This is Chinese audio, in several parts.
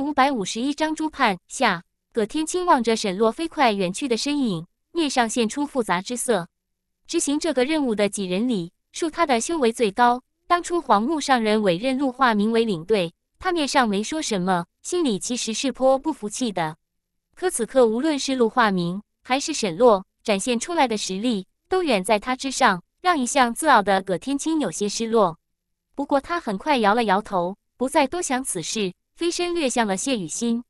五百五十一章，朱判下，葛天青望着沈洛飞快远去的身影，面上现出复杂之色。执行这个任务的几人里，数他的修为最高。当初黄木上人委任陆化明为领队，他面上没说什么，心里其实是颇不服气的。可此刻，无论是陆化明还是沈洛展现出来的实力，都远在他之上，让一向自傲的葛天青有些失落。不过，他很快摇了摇头，不再多想此事。飞身掠向了谢雨欣，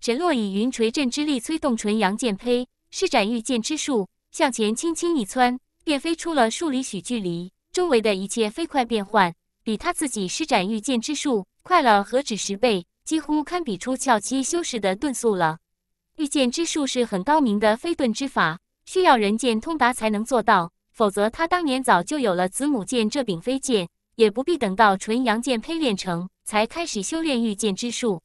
沈洛以云锤震之力催动纯阳剑胚，施展御剑之术，向前轻轻一窜，便飞出了数里许距离。周围的一切飞快变换，比他自己施展御剑之术快了何止十倍，几乎堪比出窍期修士的遁速了。御剑之术是很高明的飞遁之法，需要人剑通达才能做到，否则他当年早就有了子母剑这柄飞剑，也不必等到纯阳剑胚练成。才开始修炼御剑之术，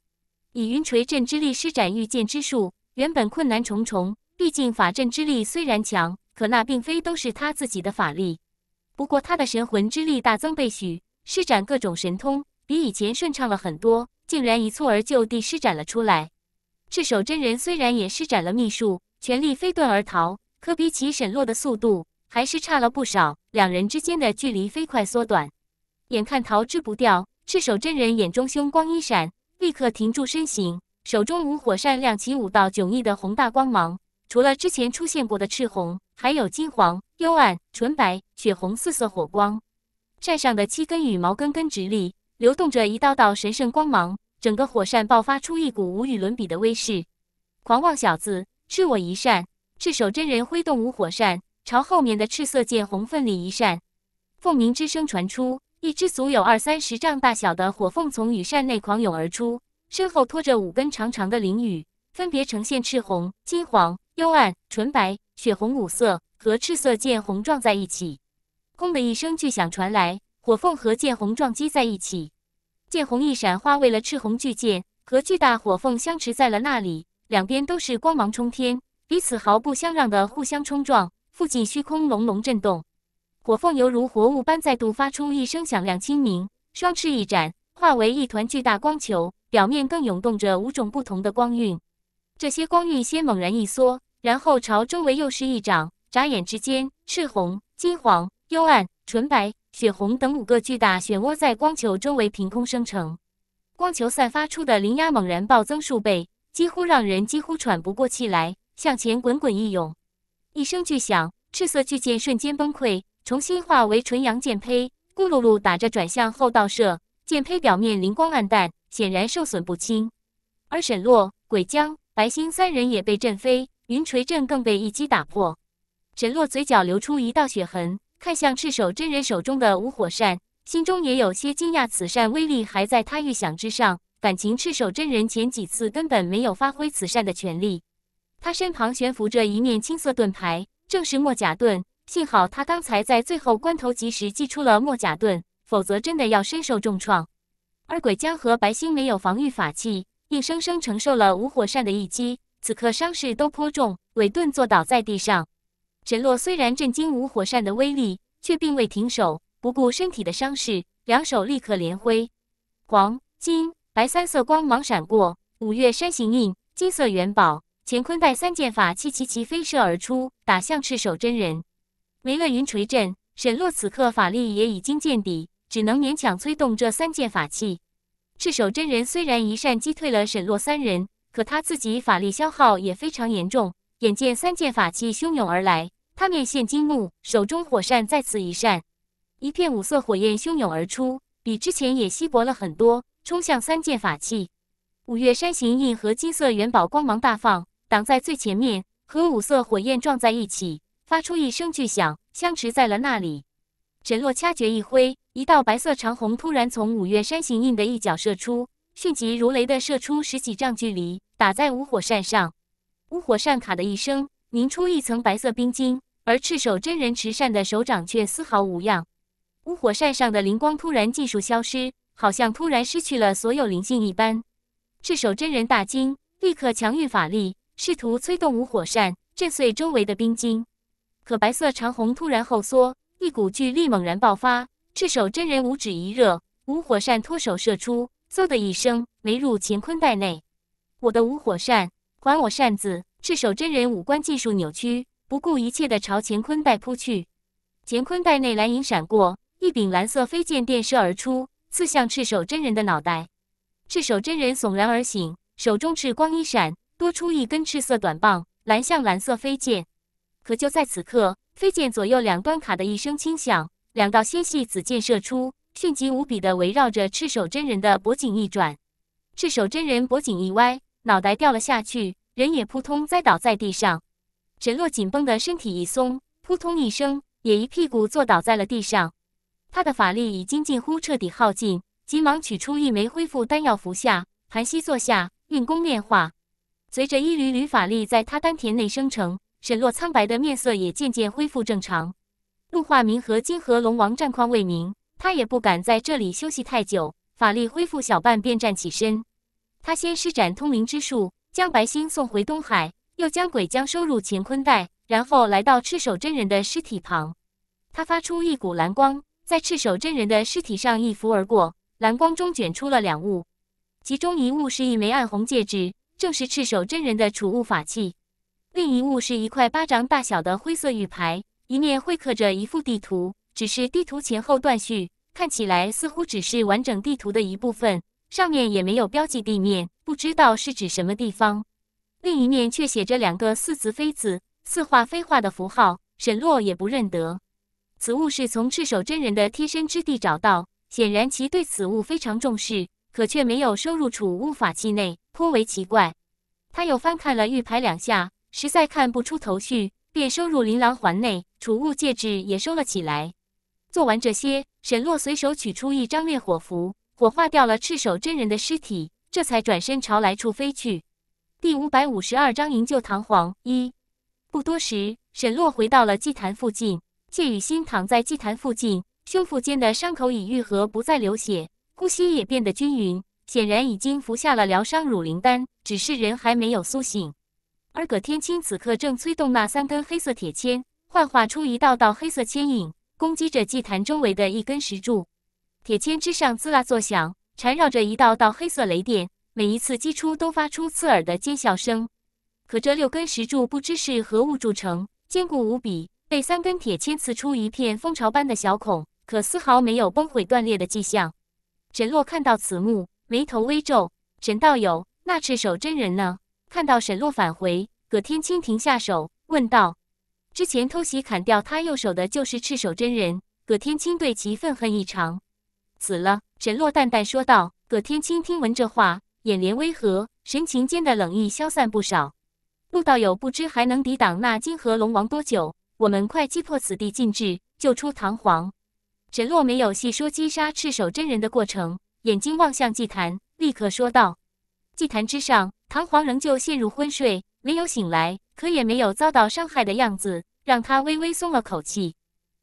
以云锤阵之力施展御剑之术，原本困难重重。毕竟法阵之力虽然强，可那并非都是他自己的法力。不过他的神魂之力大增倍许，施展各种神通，比以前顺畅了很多，竟然一蹴而就地施展了出来。赤手真人虽然也施展了秘术，全力飞遁而逃，可比起沈洛的速度，还是差了不少。两人之间的距离飞快缩短，眼看逃之不掉。赤手真人眼中凶光一闪，立刻停住身形，手中无火扇亮起五道迥异的宏大光芒，除了之前出现过的赤红，还有金黄、幽暗、纯白、血红四色火光。扇上的七根羽毛根根直立，流动着一道道神圣光芒，整个火扇爆发出一股无与伦比的威势。狂妄小子，吃我一扇！赤手真人挥动无火扇，朝后面的赤色剑红奋力一扇，凤鸣之声传出。一只足有二三十丈大小的火凤从羽扇内狂涌而出，身后拖着五根长长的翎羽，分别呈现赤红、金黄、幽暗、纯白、血红五色，和赤色剑虹撞在一起。轰的一声巨响传来，火凤和剑虹撞击在一起，剑虹一闪化为了赤红巨剑，和巨大火凤相持在了那里，两边都是光芒冲天，彼此毫不相让的互相冲撞，附近虚空隆隆震动。火凤犹如活物般再度发出一声响亮轻鸣，双翅一展，化为一团巨大光球，表面更涌动着五种不同的光晕。这些光晕先猛然一缩，然后朝周围又是一掌，眨眼之间，赤红、金黄、幽暗、纯白、血红等五个巨大漩涡在光球周围凭空生成。光球散发出的灵压猛然暴增数倍，几乎让人几乎喘不过气来，向前滚滚一涌。一声巨响，赤色巨剑瞬间崩溃。重新化为纯阳剑胚，咕噜噜打着转向后倒射。剑胚表面灵光暗淡，显然受损不轻。而沈洛、鬼将、白星三人也被震飞，云锤阵更被一击打破。沈洛嘴角流出一道血痕，看向赤手真人手中的无火扇，心中也有些惊讶。此扇威力还在他预想之上。感情赤手真人前几次根本没有发挥此扇的全力。他身旁悬浮着一面青色盾牌，正是墨甲盾。幸好他刚才在最后关头及时祭出了墨甲盾，否则真的要身受重创。而鬼将和白星没有防御法器，硬生生承受了无火扇的一击，此刻伤势都颇重，尾盾坐倒在地上。神洛虽然震惊无火扇的威力，却并未停手，不顾身体的伤势，两手立刻连挥，黄金白三色光芒闪过，五岳山形印、金色元宝、乾坤带三件法器齐齐飞射而出，打向赤手真人。没了云锤阵，沈洛此刻法力也已经见底，只能勉强催动这三件法器。赤手真人虽然一扇击退了沈洛三人，可他自己法力消耗也非常严重。眼见三件法器汹涌而来，他面现金木，手中火扇再次一扇，一片五色火焰汹涌而出，比之前也稀薄了很多，冲向三件法器。五岳山形印和金色元宝光芒大放，挡在最前面，和五色火焰撞在一起。发出一声巨响，僵持在了那里。沈洛掐诀一挥，一道白色长虹突然从五岳山形印的一角射出，迅疾如雷的射出十几丈距离，打在五火扇上。五火扇“卡”的一声，凝出一层白色冰晶，而赤手真人持扇的手掌却丝毫无恙。五火扇上的灵光突然尽数消失，好像突然失去了所有灵性一般。赤手真人大惊，立刻强运法力，试图催动五火扇震碎周围的冰晶。可白色长虹突然后缩，一股巨力猛然爆发。赤手真人五指一热，五火扇脱手射出，嗖的一声没入乾坤袋内。我的五火扇，还我扇子！赤手真人五官技术扭曲，不顾一切地朝乾坤袋扑去。乾坤袋内蓝影闪过，一柄蓝色飞剑电射而出，刺向赤手真人的脑袋。赤手真人悚然而醒，手中赤光一闪，多出一根赤色短棒，拦向蓝色飞剑。可就在此刻，飞剑左右两端“卡”的一声轻响，两道纤细紫箭射出，迅疾无比的围绕着赤手真人的脖颈一转，赤手真人脖颈一歪，脑袋掉了下去，人也扑通栽倒在地上。沈洛紧绷的身体一松，扑通一声，也一屁股坐倒在了地上。他的法力已经近乎彻底耗尽，急忙取出一枚恢复丹药服下，盘膝坐下，运功炼化。随着一缕缕法力在他丹田内生成。沈洛苍白的面色也渐渐恢复正常。陆化明和金河龙王战况未明，他也不敢在这里休息太久，法力恢复小半便站起身。他先施展通灵之术，将白星送回东海，又将鬼将收入乾坤袋，然后来到赤手真人的尸体旁。他发出一股蓝光，在赤手真人的尸体上一拂而过，蓝光中卷出了两物，其中一物是一枚暗红戒指，正是赤手真人的储物法器。另一物是一块巴掌大小的灰色玉牌，一面绘刻着一幅地图，只是地图前后断续，看起来似乎只是完整地图的一部分，上面也没有标记地面，不知道是指什么地方。另一面却写着两个似字非字、似画非画的符号，沈洛也不认得。此物是从赤手真人的贴身之地找到，显然其对此物非常重视，可却没有收入储物法器内，颇为奇怪。他又翻看了玉牌两下。实在看不出头绪，便收入琳琅环内，储物戒指也收了起来。做完这些，沈洛随手取出一张烈火符，火化掉了赤手真人的尸体，这才转身朝来处飞去。第五百五十二章营救唐皇一。不多时，沈洛回到了祭坛附近，谢雨欣躺在祭坛附近，胸腹间的伤口已愈合，不再流血，呼吸也变得均匀，显然已经服下了疗伤乳灵丹，只是人还没有苏醒。而葛天青此刻正催动那三根黑色铁签，幻化出一道道黑色牵引，攻击着祭坛周围的一根石柱。铁签之上滋啦作响，缠绕着一道道黑色雷电，每一次击出都发出刺耳的尖啸声。可这六根石柱不知是何物铸成，坚固无比，被三根铁签刺出一片蜂巢般的小孔，可丝毫没有崩毁断裂的迹象。沈洛看到此幕，眉头微皱：“沈道友，那赤手真人呢？”看到沈洛返回，葛天青停下手，问道：“之前偷袭砍掉他右手的，就是赤手真人。”葛天青对其愤恨异常。死了。沈洛淡淡说道。葛天青听闻这话，眼帘微合，神情间的冷意消散不少。陆道友，不知还能抵挡那金河龙王多久？我们快击破此地禁制，救出唐皇。沈洛没有细说击杀赤手真人的过程，眼睛望向祭坛，立刻说道：“祭坛之上。”唐皇仍旧陷入昏睡，没有醒来，可也没有遭到伤害的样子，让他微微松了口气。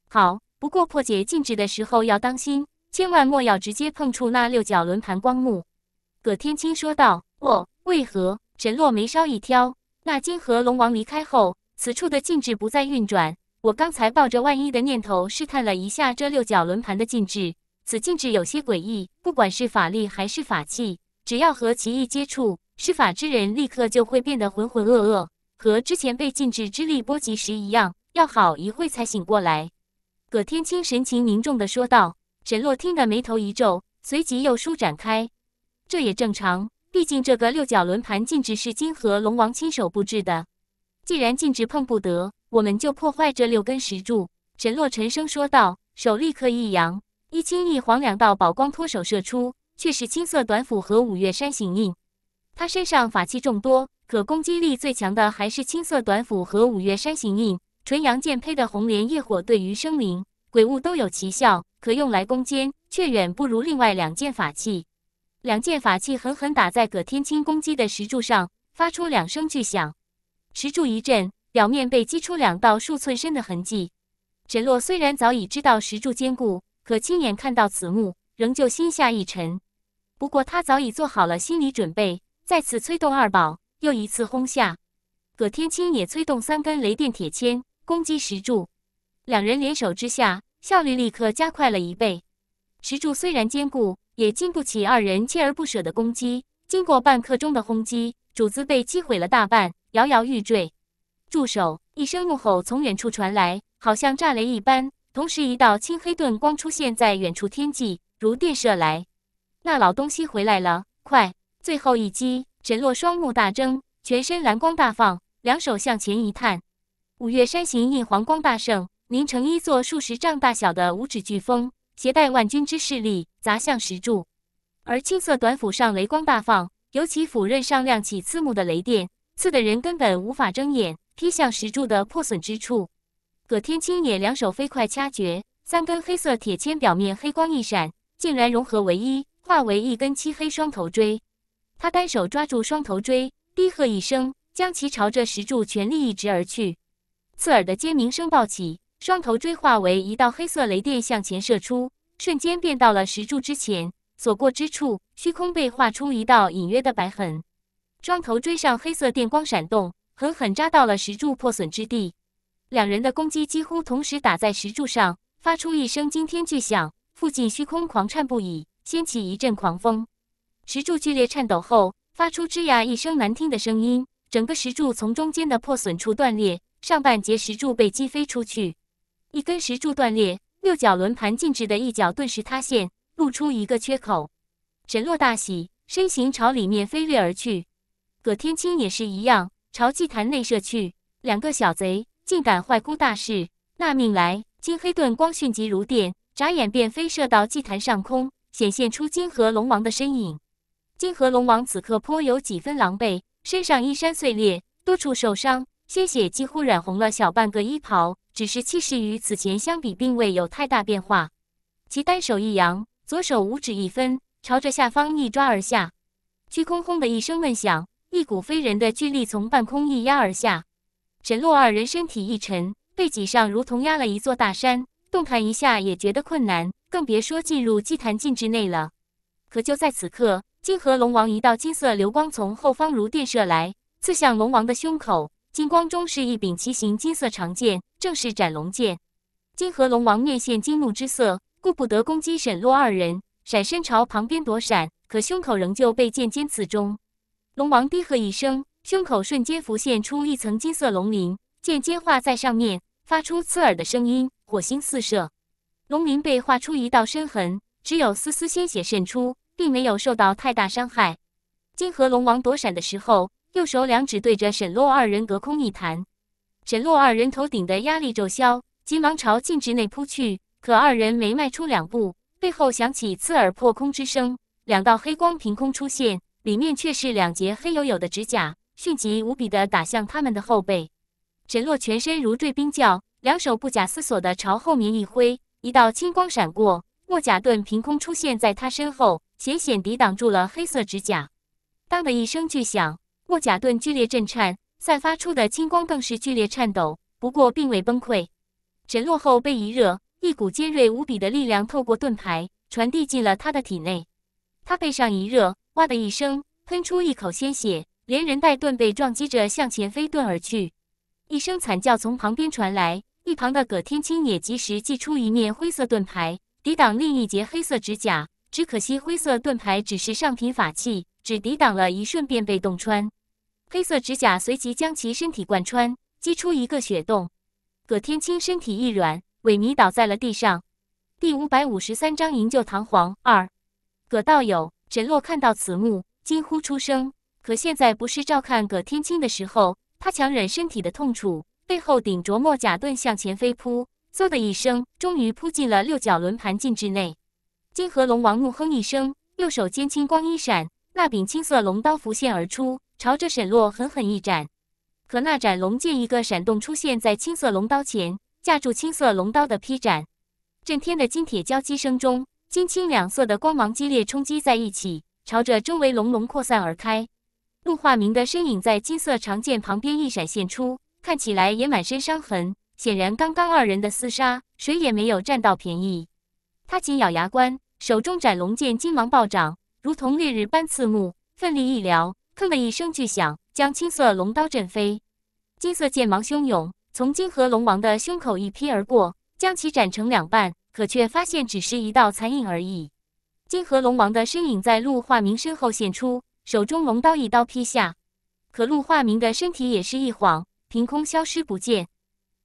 好，不过破解禁制的时候要当心，千万莫要直接碰触那六角轮盘光幕。葛天青说道。我为何？沈洛眉梢一挑。那金河龙王离开后，此处的禁制不再运转。我刚才抱着万一的念头试探了一下这六角轮盘的禁制，此禁制有些诡异，不管是法力还是法器，只要和其一接触。施法之人立刻就会变得浑浑噩噩，和之前被禁制之力波及时一样，要好一会才醒过来。葛天青神情凝重地说道。沈洛听得眉头一皱，随即又舒展开。这也正常，毕竟这个六角轮盘禁制是金河龙王亲手布置的。既然禁制碰不得，我们就破坏这六根石柱。沈洛沉声说道，手立刻一扬，一青一黄两道宝光脱手射出，却是青色短斧和五岳山形印。他身上法器众多，可攻击力最强的还是青色短斧和五岳山形印。纯阳剑配的红莲业火对于生灵、鬼物都有奇效，可用来攻坚，却远不如另外两件法器。两件法器狠狠打在葛天青攻击的石柱上，发出两声巨响，石柱一震，表面被击出两道数寸深的痕迹。沈洛虽然早已知道石柱坚固，可亲眼看到此幕，仍旧心下一沉。不过他早已做好了心理准备。再次催动二宝，又一次轰下。葛天青也催动三根雷电铁签攻击石柱。两人联手之下，效率立刻加快了一倍。石柱虽然坚固，也经不起二人锲而不舍的攻击。经过半刻钟的轰击，主子被击毁了大半，摇摇欲坠。助手！一声怒吼从远处传来，好像炸雷一般。同时，一道青黑遁光出现在远处天际，如电射来。那老东西回来了，快！最后一击，沈洛双目大睁，全身蓝光大放，两手向前一探，五岳山形印黄光大盛，凝成一座数十丈大小的五指飓风，携带万钧之势力砸向石柱。而青色短斧上雷光大放，尤其斧刃上亮起刺目的雷电，刺的人根本无法睁眼，劈向石柱的破损之处。葛天青也两手飞快掐诀，三根黑色铁签表面黑光一闪，竟然融合为一，化为一根漆黑双头锥。他单手抓住双头锥，低喝一声，将其朝着石柱全力一掷而去。刺耳的尖鸣声暴起，双头锥化为一道黑色雷电向前射出，瞬间便到了石柱之前。所过之处，虚空被划出一道隐约的白痕。双头锥上黑色电光闪动，狠狠扎到了石柱破损之地。两人的攻击几乎同时打在石柱上，发出一声惊天巨响，附近虚空狂颤不已，掀起一阵狂风。石柱剧烈颤抖后，发出吱呀一声难听的声音，整个石柱从中间的破损处断裂，上半截石柱被击飞出去。一根石柱断裂，六角轮盘静止的一角顿时塌陷，露出一个缺口。沈洛大喜，身形朝里面飞掠而去。葛天青也是一样，朝祭坛内射去。两个小贼竟敢坏姑大事，纳命来！金黑盾光迅疾如电，眨眼便飞射到祭坛上空，显现出金河龙王的身影。金河龙王此刻颇有几分狼狈，身上衣衫碎裂，多处受伤，鲜血几乎染红了小半个衣袍。只是气势与此前相比，并未有太大变化。其单手一扬，左手五指一分，朝着下方一抓而下。虚空轰的一声闷响，一股非人的巨力从半空一压而下，沈洛二人身体一沉，背脊上如同压了一座大山，动弹一下也觉得困难，更别说进入祭坛禁制内了。可就在此刻。金河龙王一道金色流光从后方如电射来，刺向龙王的胸口。金光中是一柄奇形金色长剑，正是斩龙剑。金河龙王面现惊怒之色，顾不得攻击沈洛二人，闪身朝旁边躲闪，可胸口仍旧被剑尖刺中。龙王低喝一声，胸口瞬间浮现出一层金色龙鳞，剑尖画在上面，发出刺耳的声音，火星四射，龙鳞被划出一道深痕，只有丝丝鲜血渗出。并没有受到太大伤害。金河龙王躲闪的时候，右手两指对着沈洛二人隔空一弹，沈洛二人头顶的压力骤消，急忙朝禁制内扑去。可二人没迈出两步，背后响起刺耳破空之声，两道黑光凭空出现，里面却是两截黑黝黝的指甲，迅疾无比的打向他们的后背。沈洛全身如坠冰窖，两手不假思索的朝后面一挥，一道青光闪过，墨甲盾凭空出现在他身后。险险抵挡住了黑色指甲，当的一声巨响，木甲盾剧烈震颤，散发出的青光更是剧烈颤抖。不过并未崩溃，沈落后背一热，一股尖锐无比的力量透过盾牌传递进了他的体内，他背上一热，哇的一声喷出一口鲜血，连人带盾被撞击着向前飞遁而去。一声惨叫从旁边传来，一旁的葛天青也及时祭出一面灰色盾牌抵挡另一截黑色指甲。只可惜，灰色盾牌只是上品法器，只抵挡了一瞬，便被洞穿。黑色指甲随即将其身体贯穿，击出一个血洞。葛天青身体一软，萎靡倒在了地上。第五百五十三章营救唐皇二。葛道友，沈洛看到此幕，惊呼出声。可现在不是照看葛天青的时候，他强忍身体的痛楚，背后顶着墨甲盾向前飞扑，嗖的一声，终于扑进了六角轮盘禁制内。金河龙王怒哼一声，右手间青光一闪，那柄青色龙刀浮现而出，朝着沈洛狠狠一斩。可那斩龙剑一个闪动，出现在青色龙刀前，架住青色龙刀的劈斩。震天的金铁交击声中，金青两色的光芒激烈冲击在一起，朝着周围龙龙扩散而开。陆化明的身影在金色长剑旁边一闪现出，看起来也满身伤痕，显然刚刚二人的厮杀，谁也没有占到便宜。他紧咬牙关，手中斩龙剑金芒暴涨，如同烈日般刺目。奋力一撩，砰的一声巨响，将青色龙刀震飞。金色剑芒汹涌，从金河龙王的胸口一劈而过，将其斩成两半。可却发现只是一道残影而已。金河龙王的身影在陆化明身后现出，手中龙刀一刀劈下，可陆化明的身体也是一晃，凭空消失不见。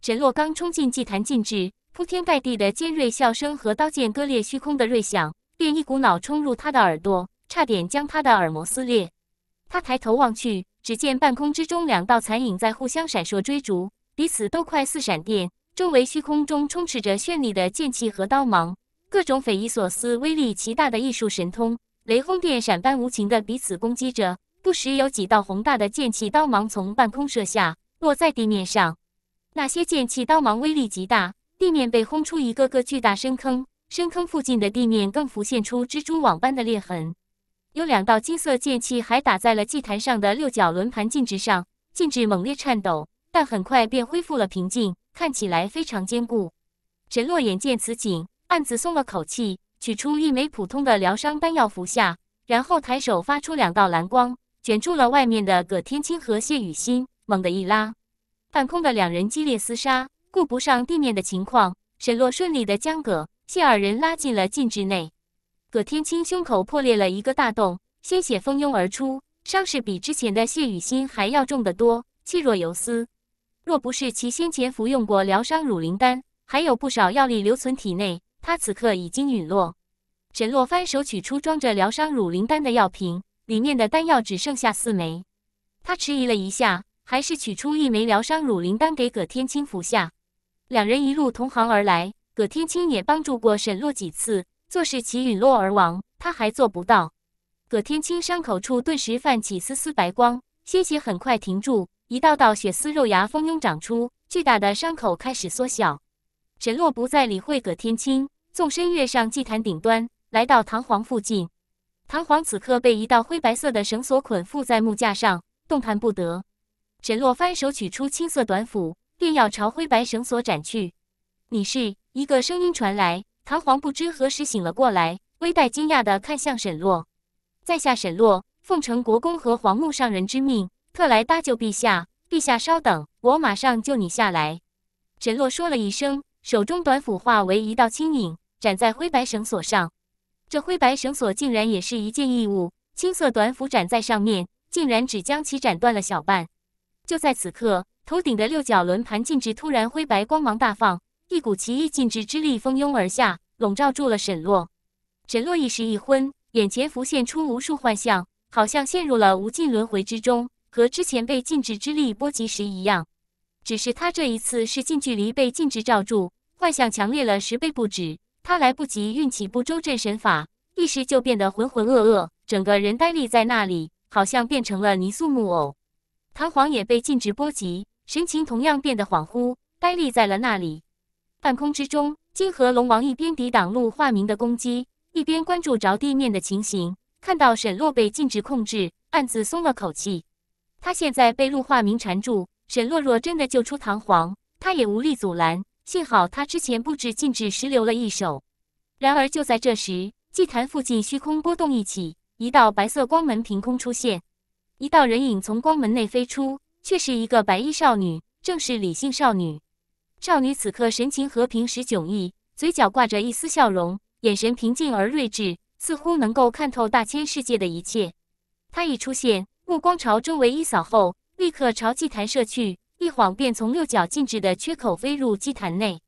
沈洛刚冲进祭坛禁制。铺天盖地的尖锐笑声和刀剑割裂虚空的锐响，便一股脑冲入他的耳朵，差点将他的耳膜撕裂。他抬头望去，只见半空之中两道残影在互相闪烁追逐，彼此都快似闪电。周围虚空中充斥着绚丽的剑气和刀芒，各种匪夷所思、威力奇大的艺术神通，雷轰电闪般无情地彼此攻击着。不时有几道宏大的剑气、刀芒从半空射下，落在地面上。那些剑气、刀芒威力极大。地面被轰出一个个巨大深坑，深坑附近的地面更浮现出蜘蛛网般的裂痕。有两道金色剑气还打在了祭坛上的六角轮盘禁制上，禁制猛烈颤抖，但很快便恢复了平静，看起来非常坚固。沈洛眼见此景，暗自松了口气，取出一枚普通的疗伤丹药服下，然后抬手发出两道蓝光，卷住了外面的葛天青和谢雨欣，猛地一拉，半空的两人激烈厮杀。顾不上地面的情况，沈洛顺利的将葛谢二人拉进了禁制内。葛天青胸口破裂了一个大洞，鲜血蜂拥而出，伤势比之前的谢雨欣还要重得多，气若游丝。若不是其先前服用过疗伤乳灵丹，还有不少药力留存体内，他此刻已经陨落。沈洛翻手取出装着疗伤乳灵丹的药瓶，里面的丹药只剩下四枚。他迟疑了一下，还是取出一枚疗伤乳灵丹给葛天青服下。两人一路同行而来，葛天青也帮助过沈洛几次，做事其陨落而亡，他还做不到。葛天青伤口处顿时泛起丝丝白光，鲜血很快停住，一道道血丝肉芽蜂拥长出，巨大的伤口开始缩小。沈洛不再理会葛天青，纵身跃上祭坛顶端，来到唐皇附近。唐皇此刻被一道灰白色的绳索捆缚在木架上，动弹不得。沈洛翻手取出青色短斧。便要朝灰白绳索斩去，你是一个声音传来。唐皇不知何时醒了过来，微带惊讶地看向沈洛。在下沈洛，奉承国公和皇木上人之命，特来搭救陛下。陛下稍等，我马上救你下来。沈洛说了一声，手中短斧化为一道轻影，斩在灰白绳索上。这灰白绳索竟然也是一件异物，青色短斧斩在上面，竟然只将其斩断了小半。就在此刻。头顶的六角轮盘禁制突然灰白光芒大放，一股奇异禁制之力蜂拥而下，笼罩住了沈洛。沈洛一时一昏，眼前浮现出无数幻象，好像陷入了无尽轮回之中。和之前被禁制之力波及时一样，只是他这一次是近距离被禁制罩住，幻象强烈了十倍不止。他来不及运起不周镇神法，一时就变得浑浑噩噩，整个人呆立在那里，好像变成了泥塑木偶。唐簧也被禁制波及。神情同样变得恍惚，呆立在了那里。半空之中，金河龙王一边抵挡陆化明的攻击，一边关注着地面的情形。看到沈洛被禁止控制，暗自松了口气。他现在被陆化明缠住，沈洛若真的救出唐皇，他也无力阻拦。幸好他之前布置禁制时留了一手。然而，就在这时，祭坛附近虚空波动一起，一道白色光门凭空出现，一道人影从光门内飞出。却是一个白衣少女，正是李姓少女。少女此刻神情和平时迥异，嘴角挂着一丝笑容，眼神平静而睿智，似乎能够看透大千世界的一切。她一出现，目光朝周围一扫后，立刻朝祭坛射去，一晃便从六角禁制的缺口飞入祭坛内。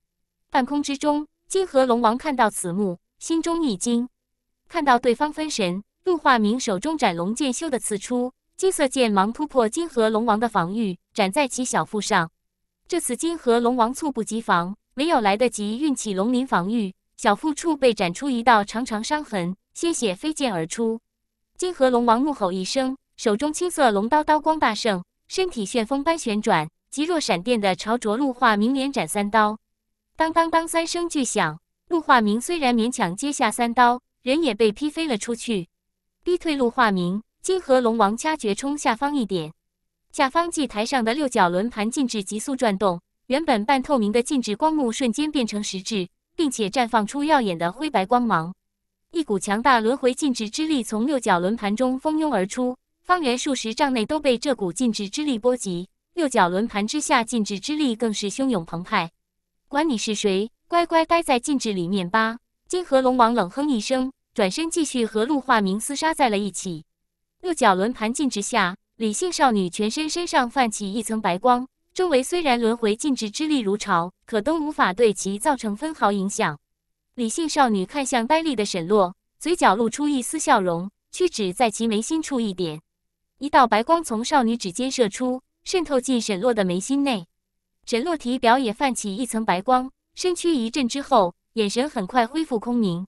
半空之中，金河龙王看到此幕，心中一惊，看到对方分神，陆化明手中斩龙剑修的刺出。金色剑芒突破金河龙王的防御，斩在其小腹上。这次金河龙王猝不及防，没有来得及运起龙鳞防御，小腹处被斩出一道长长伤痕，鲜血飞溅而出。金河龙王怒吼一声，手中青色龙刀刀光大盛，身体旋风般旋转，极若闪电的朝着陆化明连斩三刀。当当当，三声巨响，陆化明虽然勉强接下三刀，人也被劈飞了出去，逼退陆化明。金河龙王掐诀，冲下方一点，下方祭台上的六角轮盘禁制急速转动。原本半透明的禁制光幕瞬间变成实质，并且绽放出耀眼的灰白光芒。一股强大轮回禁制之力从六角轮盘中蜂拥而出，方圆数十丈内都被这股禁制之力波及。六角轮盘之下，禁制之力更是汹涌澎湃。管你是谁，乖乖待在禁制里面吧！金河龙王冷哼一声，转身继续和陆化明厮杀在了一起。右脚轮盘禁制下，理性少女全身身上泛起一层白光，周围虽然轮回禁制之力如潮，可都无法对其造成分毫影响。理性少女看向呆立的沈洛，嘴角露出一丝笑容，屈指在其眉心处一点，一道白光从少女指尖射出，渗透进沈洛的眉心内。沈洛体表也泛起一层白光，身躯一震之后，眼神很快恢复空明。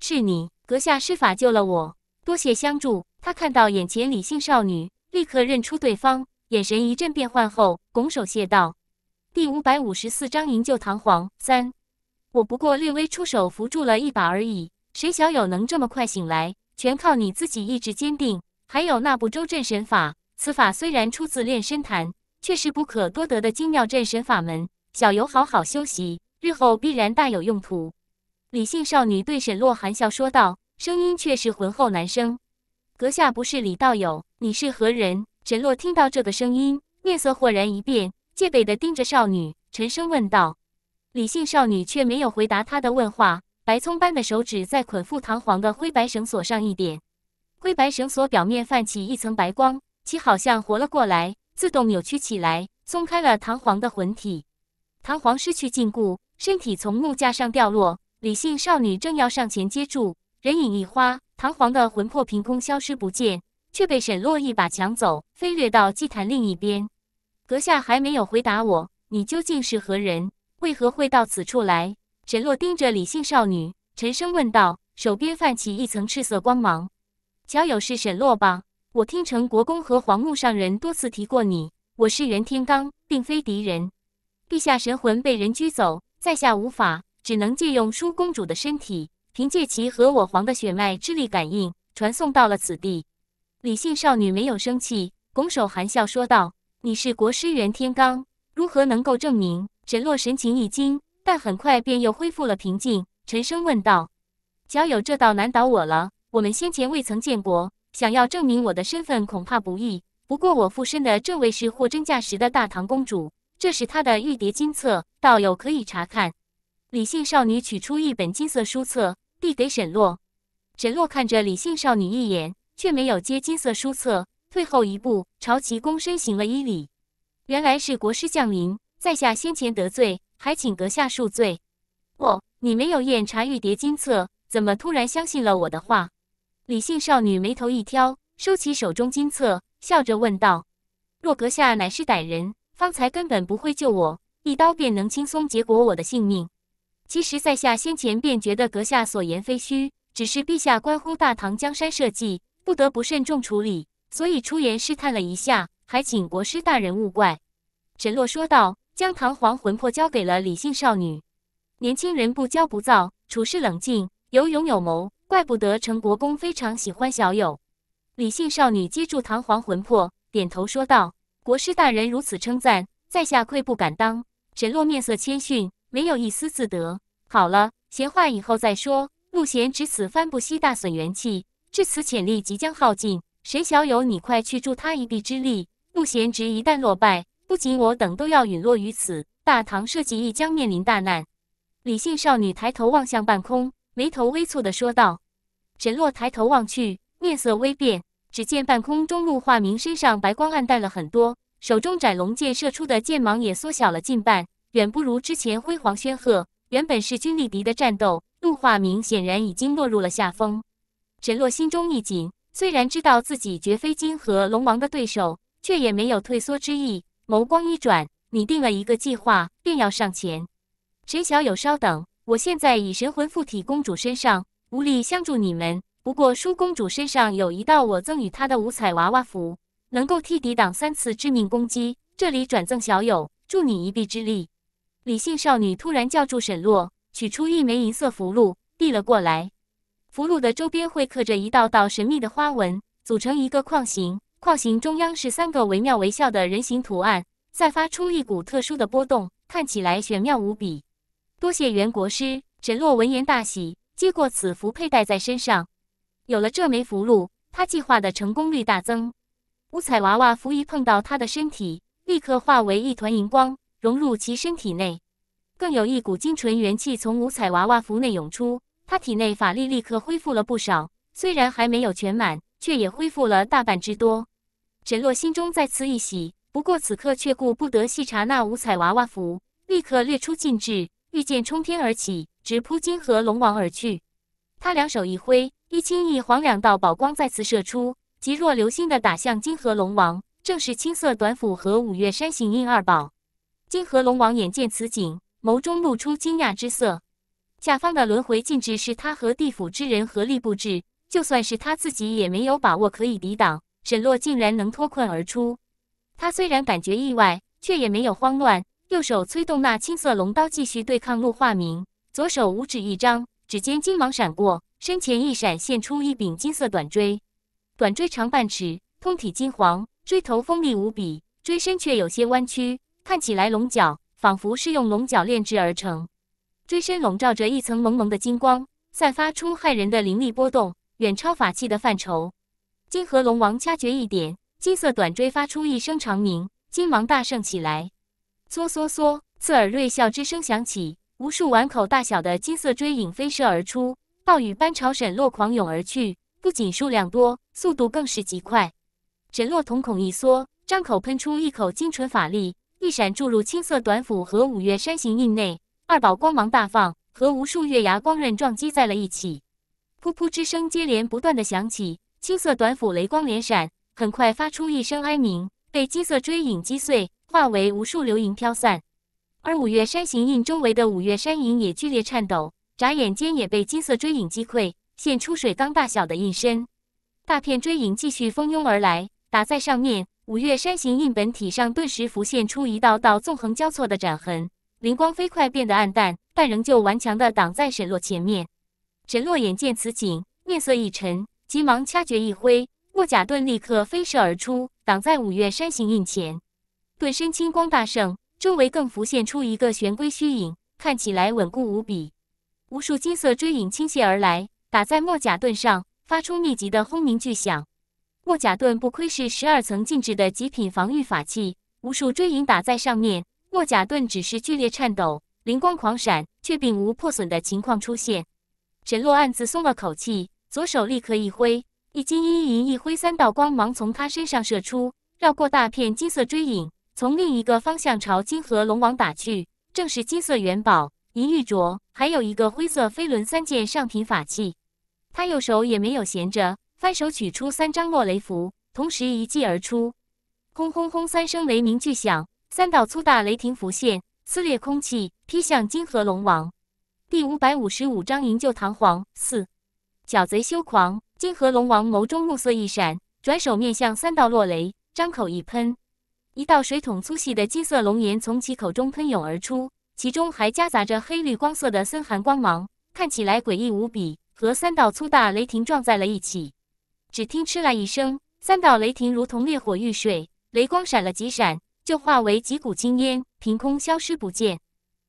是你阁下施法救了我，多谢相助。他看到眼前李姓少女，立刻认出对方，眼神一阵变幻后，拱手谢道：“第五百五十四章营救唐皇三，我不过略微出手扶住了一把而已。谁小友能这么快醒来，全靠你自己意志坚定，还有那部周镇神法。此法虽然出自炼身坛，却是不可多得的精妙镇神法门。小友好好休息，日后必然大有用途。”李姓少女对沈洛含笑说道，声音却是浑厚男声。阁下不是李道友，你是何人？沈洛听到这个声音，面色豁然一变，戒备地盯着少女，沉声问道。李姓少女却没有回答他的问话，白葱般的手指在捆缚唐璜的灰白绳索上一点，灰白绳索表面泛起一层白光，其好像活了过来，自动扭曲起来，松开了唐璜的魂体。唐璜失去禁锢，身体从木架上掉落。李姓少女正要上前接住，人影一花。唐皇的魂魄凭空消失不见，却被沈洛一把抢走，飞掠到祭坛另一边。阁下还没有回答我，你究竟是何人？为何会到此处来？沈洛盯着李姓少女，沉声问道，手边泛起一层赤色光芒。小友是沈洛吧？我听成国公和黄墓上人多次提过你。我是袁天罡，并非敌人。陛下神魂被人拘走，在下无法，只能借用舒公主的身体。凭借其和我皇的血脉之力感应，传送到了此地。李姓少女没有生气，拱手含笑说道：“你是国师袁天罡，如何能够证明？”沈洛神情一惊，但很快便又恢复了平静，沉声问道：“小友这道难倒我了，我们先前未曾见过，想要证明我的身份恐怕不易。不过我附身的这位是货真价实的大唐公主，这是她的玉蝶金册，道友可以查看。”李姓少女取出一本金色书册。递给沈洛，沈洛看着李姓少女一眼，却没有接金色书册，退后一步，朝其躬身行了一礼。原来是国师降临，在下先前得罪，还请阁下恕罪。哦，你没有验查玉蝶金册，怎么突然相信了我的话？李姓少女眉头一挑，收起手中金册，笑着问道：“若阁下乃是歹人，方才根本不会救我，一刀便能轻松结果我的性命。”其实，在下先前便觉得阁下所言非虚，只是陛下关乎大唐江山社稷，不得不慎重处理，所以出言试探了一下，还请国师大人勿怪。”沈洛说道，将唐皇魂魄交给了李姓少女。年轻人不骄不躁，处事冷静，有勇有谋，怪不得陈国公非常喜欢小友。李姓少女接住唐皇魂魄，点头说道：“国师大人如此称赞，在下愧不敢当。”沈洛面色谦逊。没有一丝自得。好了，闲话以后再说。陆贤侄此番不惜大损元气，至此潜力即将耗尽。谁小友，你快去助他一臂之力。陆贤侄一旦落败，不仅我等都要陨落于此，大唐社稷亦将面临大难。李姓少女抬头望向半空，眉头微蹙的说道。沈洛抬头望去，面色微变，只见半空中陆化明身上白光暗淡了很多，手中斩龙剑射出的剑芒也缩小了近半。远不如之前辉煌煊赫，原本势均力敌的战斗，陆化明显然已经落入了下风。沈洛心中一紧，虽然知道自己绝非金河龙王的对手，却也没有退缩之意。眸光一转，拟定了一个计划，便要上前。沈小友稍等，我现在以神魂附体公主身上，无力相助你们。不过舒公主身上有一道我赠予她的五彩娃娃符，能够替抵挡三次致命攻击。这里转赠小友，助你一臂之力。李姓少女突然叫住沈洛，取出一枚银色符箓，递了过来。符箓的周边会刻着一道道神秘的花纹，组成一个框形。框形中央是三个惟妙惟肖的人形图案，散发出一股特殊的波动，看起来玄妙无比。多谢元国师！沈洛闻言大喜，接过此符佩戴在身上。有了这枚符箓，他计划的成功率大增。五彩娃娃符一碰到他的身体，立刻化为一团银光。融入其身体内，更有一股精纯元气从五彩娃娃符内涌出，他体内法力立刻恢复了不少，虽然还没有全满，却也恢复了大半之多。沈洛心中再次一喜，不过此刻却顾不得细查那五彩娃娃符，立刻掠出禁制，御剑冲天而起，直扑金河龙王而去。他两手一挥，一青一黄两道宝光再次射出，极若流星的打向金河龙王，正是青色短斧和五岳山形印二宝。金河龙王眼见此景，眸中露出惊讶之色。下方的轮回禁制是他和地府之人合力布置，就算是他自己也没有把握可以抵挡。沈洛竟然能脱困而出，他虽然感觉意外，却也没有慌乱，右手催动那青色龙刀继续对抗陆化明，左手五指一张，指尖金芒闪过，身前一闪现出一柄金色短锥，短锥长半尺，通体金黄，锥头锋利无比，锥身却有些弯曲。看起来龙角仿佛是用龙角炼制而成，锥身笼罩着一层蒙蒙的金光，散发出骇人的灵力波动，远超法器的范畴。金河龙王掐诀一点，金色短锥发出一声长鸣，金芒大盛起来，嗦嗦嗦，刺耳锐啸之声响起，无数碗口大小的金色锥影飞射而出，暴雨般朝沈洛狂涌而去。不仅数量多，速度更是极快。沈洛瞳孔一缩，张口喷出一口精纯法力。一闪注入青色短斧和五岳山形印内，二宝光芒大放，和无数月牙光刃撞击在了一起，噗噗之声接连不断的响起。青色短斧雷光连闪，很快发出一声哀鸣，被金色追影击碎，化为无数流萤飘散。而五岳山形印周围的五岳山影也剧烈颤抖，眨眼间也被金色追影击溃，现出水缸大小的印身。大片追影继续蜂拥而来，打在上面。五岳山形印本体上顿时浮现出一道道纵横交错的斩痕，灵光飞快变得暗淡，但仍旧顽强地挡在沈洛前面。沈洛眼见此景，面色一沉，急忙掐诀一挥，墨甲盾立刻飞射而出，挡在五岳山形印前。盾身金光大盛，周围更浮现出一个玄龟虚影，看起来稳固无比。无数金色追影倾泻而来，打在墨甲盾上，发出密集的轰鸣巨响。墨甲盾不愧是十二层禁制的极品防御法器，无数追影打在上面，墨甲盾只是剧烈颤抖，灵光狂闪，却并无破损的情况出现。沈洛暗自松了口气，左手立刻一挥，一金一银一挥，三道光芒从他身上射出，绕过大片金色追影，从另一个方向朝金河龙王打去。正是金色元宝、银玉镯，还有一个灰色飞轮，三件上品法器。他右手也没有闲着。翻手取出三张落雷符，同时一击而出，轰轰轰三声雷鸣巨响，三道粗大雷霆浮现，撕裂空气，劈向金河龙王。第五百五十五章营救唐皇四，剿贼羞狂。金河龙王眸中暮色一闪，转手面向三道落雷，张口一喷，一道水桶粗细的金色龙炎从其口中喷涌而出，其中还夹杂着黑绿光色的森寒光芒，看起来诡异无比，和三道粗大雷霆撞在了一起。只听“嗤啦”一声，三道雷霆如同烈火欲水，雷光闪了几闪，就化为几股金烟，凭空消失不见。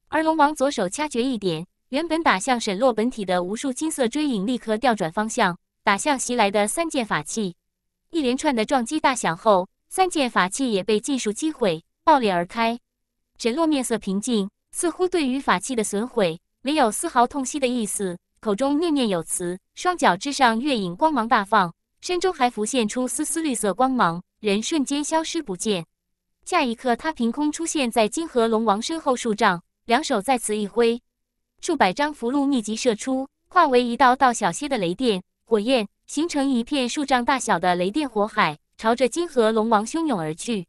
而龙王左手掐诀一点，原本打向沈洛本体的无数金色追影，立刻调转方向，打向袭来的三件法器。一连串的撞击大响后，三件法器也被尽数击毁，爆裂而开。沈洛面色平静，似乎对于法器的损毁没有丝毫痛惜的意思，口中念念有词，双脚之上月影光芒大放。身中还浮现出丝丝绿色光芒，人瞬间消失不见。下一刻，他凭空出现在金河龙王身后数丈，两手再次一挥，数百张符箓密集射出，化为一道道小些的雷电火焰，形成一片数丈大小的雷电火海，朝着金河龙王汹涌而去。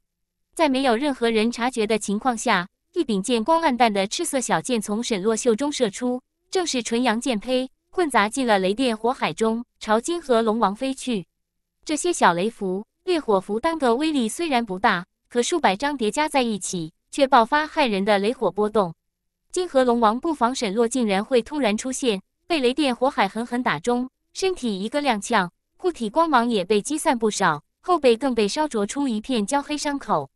在没有任何人察觉的情况下，一柄剑光暗淡的赤色小剑从沈洛袖中射出，正是纯阳剑胚。混杂进了雷电火海中，朝金河龙王飞去。这些小雷符、烈火符单个威力虽然不大，可数百张叠加在一起，却爆发骇人的雷火波动。金河龙王不防沈洛竟然会突然出现，被雷电火海狠狠打中，身体一个踉跄，护体光芒也被击散不少，后背更被烧灼出一片焦黑伤口。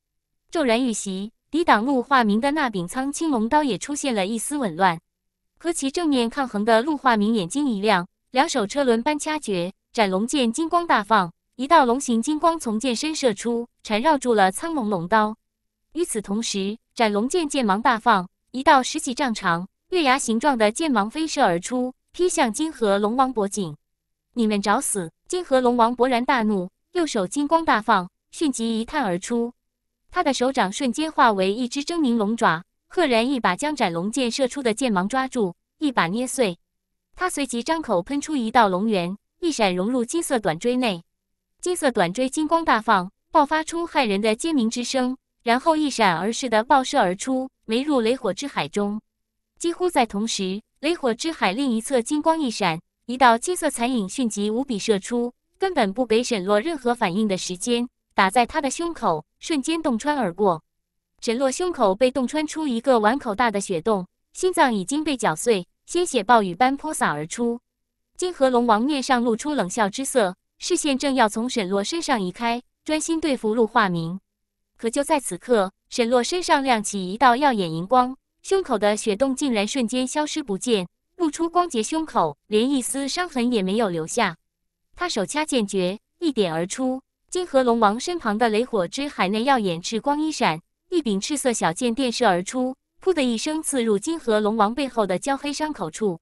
骤然遇袭，抵挡路化名的那柄苍青龙刀也出现了一丝紊乱。和其正面抗衡的陆化明眼睛一亮，两手车轮般掐诀，斩龙剑金光大放，一道龙形金光从剑身射出，缠绕住了苍龙龙刀。与此同时，斩龙剑剑芒大放，一道十几丈长、月牙形状的剑芒飞射而出，劈向金河龙王脖颈。你们找死！金河龙王勃然大怒，右手金光大放，迅即一探而出，他的手掌瞬间化为一只狰狞龙爪。赫然一把将斩龙剑射出的剑芒抓住，一把捏碎。他随即张口喷出一道龙元，一闪融入金色短锥内。金色短锥金光大放，爆发出骇人的尖鸣之声，然后一闪而逝的爆射而出，没入雷火之海中。几乎在同时，雷火之海另一侧金光一闪，一道金色残影迅疾无比射出，根本不给沈洛任何反应的时间，打在他的胸口，瞬间洞穿而过。沈洛胸口被洞穿出一个碗口大的血洞，心脏已经被绞碎，鲜血暴雨般泼洒而出。金河龙王面上露出冷笑之色，视线正要从沈洛身上移开，专心对付陆化明。可就在此刻，沈洛身上亮起一道耀眼银光，胸口的血洞竟然瞬间消失不见，露出光洁胸口，连一丝伤痕也没有留下。他手掐剑诀，一点而出，金河龙王身旁的雷火之海内耀眼赤光一闪。一柄赤色小剑电射而出，噗的一声刺入金河龙王背后的焦黑伤口处。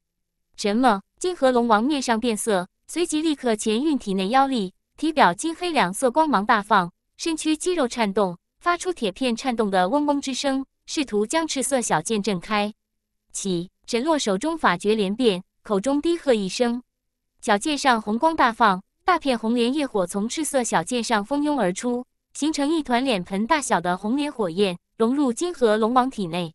什么？金河龙王面上变色，随即立刻前运体内妖力，体表金黑两色光芒大放，身躯肌肉颤动，发出铁片颤动的嗡嗡之声，试图将赤色小剑震开。起，沈洛手中法诀连变，口中低喝一声，小剑上红光大放，大片红莲业火从赤色小剑上蜂拥而出。形成一团脸盆大小的红莲火焰，融入金河龙王体内。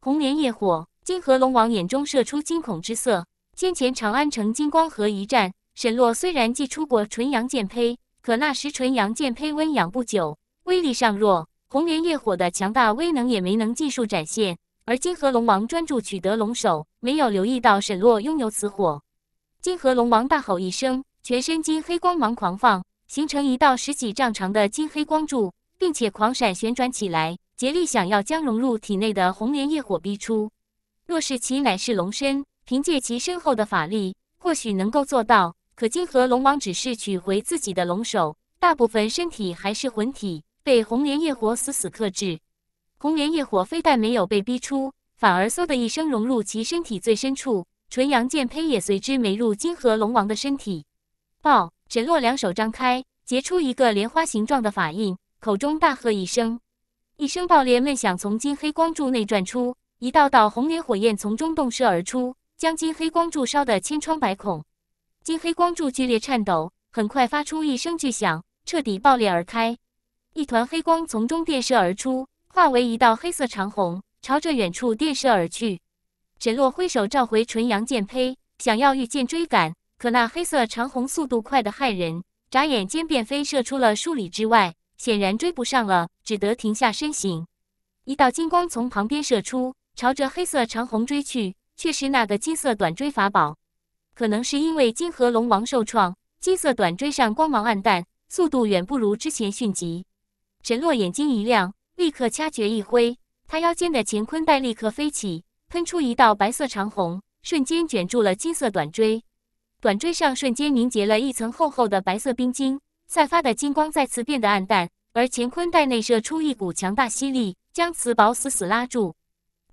红莲业火，金河龙王眼中射出惊恐之色。先前长安城金光河一战，沈洛虽然祭出过纯阳剑胚，可那时纯阳剑胚温养不久，威力尚弱，红莲业火的强大威能也没能尽数展现。而金河龙王专注取得龙首，没有留意到沈洛拥有此火。金河龙王大吼一声，全身金黑光芒狂放。形成一道十几丈长的金黑光柱，并且狂闪旋转起来，竭力想要将融入体内的红莲业火逼出。若是其乃是龙身，凭借其深厚的法力，或许能够做到。可金河龙王只是取回自己的龙首，大部分身体还是魂体，被红莲业火死死克制。红莲业火非但没有被逼出，反而嗖的一声融入其身体最深处，纯阳剑胚也随之没入金河龙王的身体。爆！沈洛两手张开，结出一个莲花形状的法印，口中大喝一声，一声爆裂闷响从金黑光柱内转出，一道道红莲火焰从中迸射而出，将金黑光柱烧得千疮百孔。金黑光柱剧烈颤抖，很快发出一声巨响，彻底爆裂而开，一团黑光从中电射而出，化为一道黑色长虹，朝着远处电射而去。沈洛挥手召回纯阳剑胚，想要御剑追赶。可那黑色长虹速度快得骇人，眨眼间便飞射出了数里之外，显然追不上了，只得停下身形。一道金光从旁边射出，朝着黑色长虹追去，却是那个金色短锥法宝。可能是因为金河龙王受创，金色短锥上光芒暗淡，速度远不如之前迅疾。沈洛眼睛一亮，立刻掐诀一挥，他腰间的乾坤带立刻飞起，喷出一道白色长虹，瞬间卷住了金色短锥。短锥上瞬间凝结了一层厚厚的白色冰晶，散发的金光再次变得暗淡，而乾坤袋内射出一股强大吸力，将瓷宝死死拉住。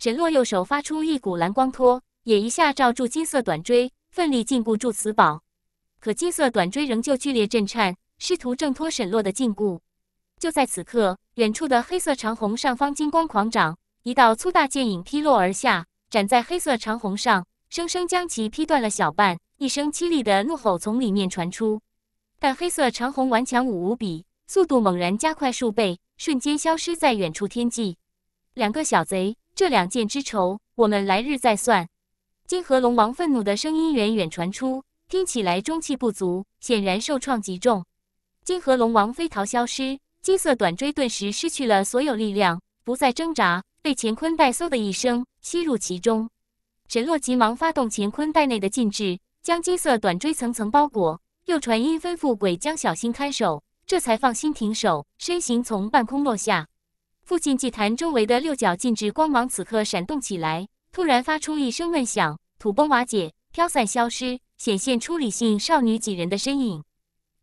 沈洛右手发出一股蓝光托，也一下罩住金色短锥，奋力禁锢住瓷宝。可金色短锥仍旧剧烈震颤，试图挣脱沈洛的禁锢。就在此刻，远处的黑色长虹上方金光狂涨，一道粗大剑影劈落而下，斩在黑色长虹上，生生将其劈断了小半。一声凄厉的怒吼从里面传出，但黑色长虹顽强武无比，速度猛然加快数倍，瞬间消失在远处天际。两个小贼，这两剑之仇，我们来日再算。金河龙王愤怒的声音远远传出，听起来中气不足，显然受创极重。金河龙王飞逃消失，金色短锥顿时失去了所有力量，不再挣扎，被乾坤带嗖的一声吸入其中。沈洛急忙发动乾坤带内的禁制。将金色短锥层层包裹，又传音吩咐鬼将小心看守，这才放心停手，身形从半空落下。附近祭坛周围的六角禁制光芒此刻闪动起来，突然发出一声闷响，土崩瓦解，飘散消失，显现出李姓少女几人的身影。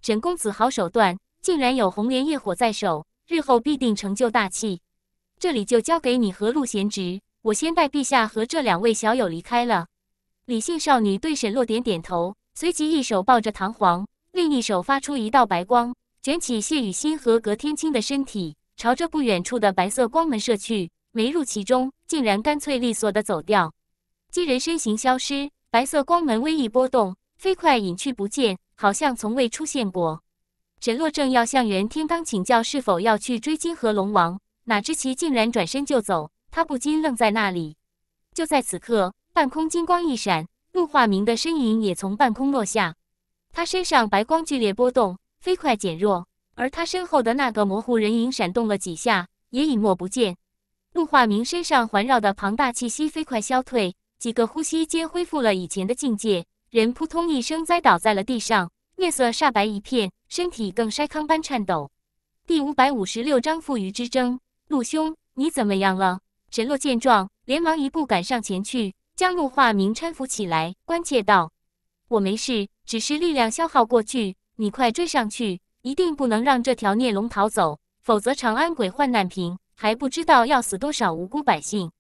沈公子好手段，竟然有红莲业火在手，日后必定成就大器。这里就交给你和陆贤侄，我先带陛下和这两位小友离开了。理性少女对沈洛点点头，随即一手抱着唐簧，另一手发出一道白光，卷起谢雨欣和葛天青的身体，朝着不远处的白色光门射去。没入其中，竟然干脆利索的走掉。金人身形消失，白色光门微一波动，飞快隐去不见，好像从未出现过。沈洛正要向袁天罡请教是否要去追金河龙王，哪知其竟然转身就走，他不禁愣在那里。就在此刻。半空金光一闪，陆化明的身影也从半空落下。他身上白光剧烈波动，飞快减弱，而他身后的那个模糊人影闪动了几下，也隐没不见。陆化明身上环绕的庞大气息飞快消退，几个呼吸间恢复了以前的境界，人扑通一声栽倒在了地上，面色煞白一片，身体更筛糠般颤抖。第五百五十六章父女之争。陆兄，你怎么样了？沈洛见状，连忙一步赶上前去。将陆化明搀扶起来，关切道：“我没事，只是力量消耗过去。你快追上去，一定不能让这条孽龙逃走，否则长安鬼患难平，还不知道要死多少无辜百姓。”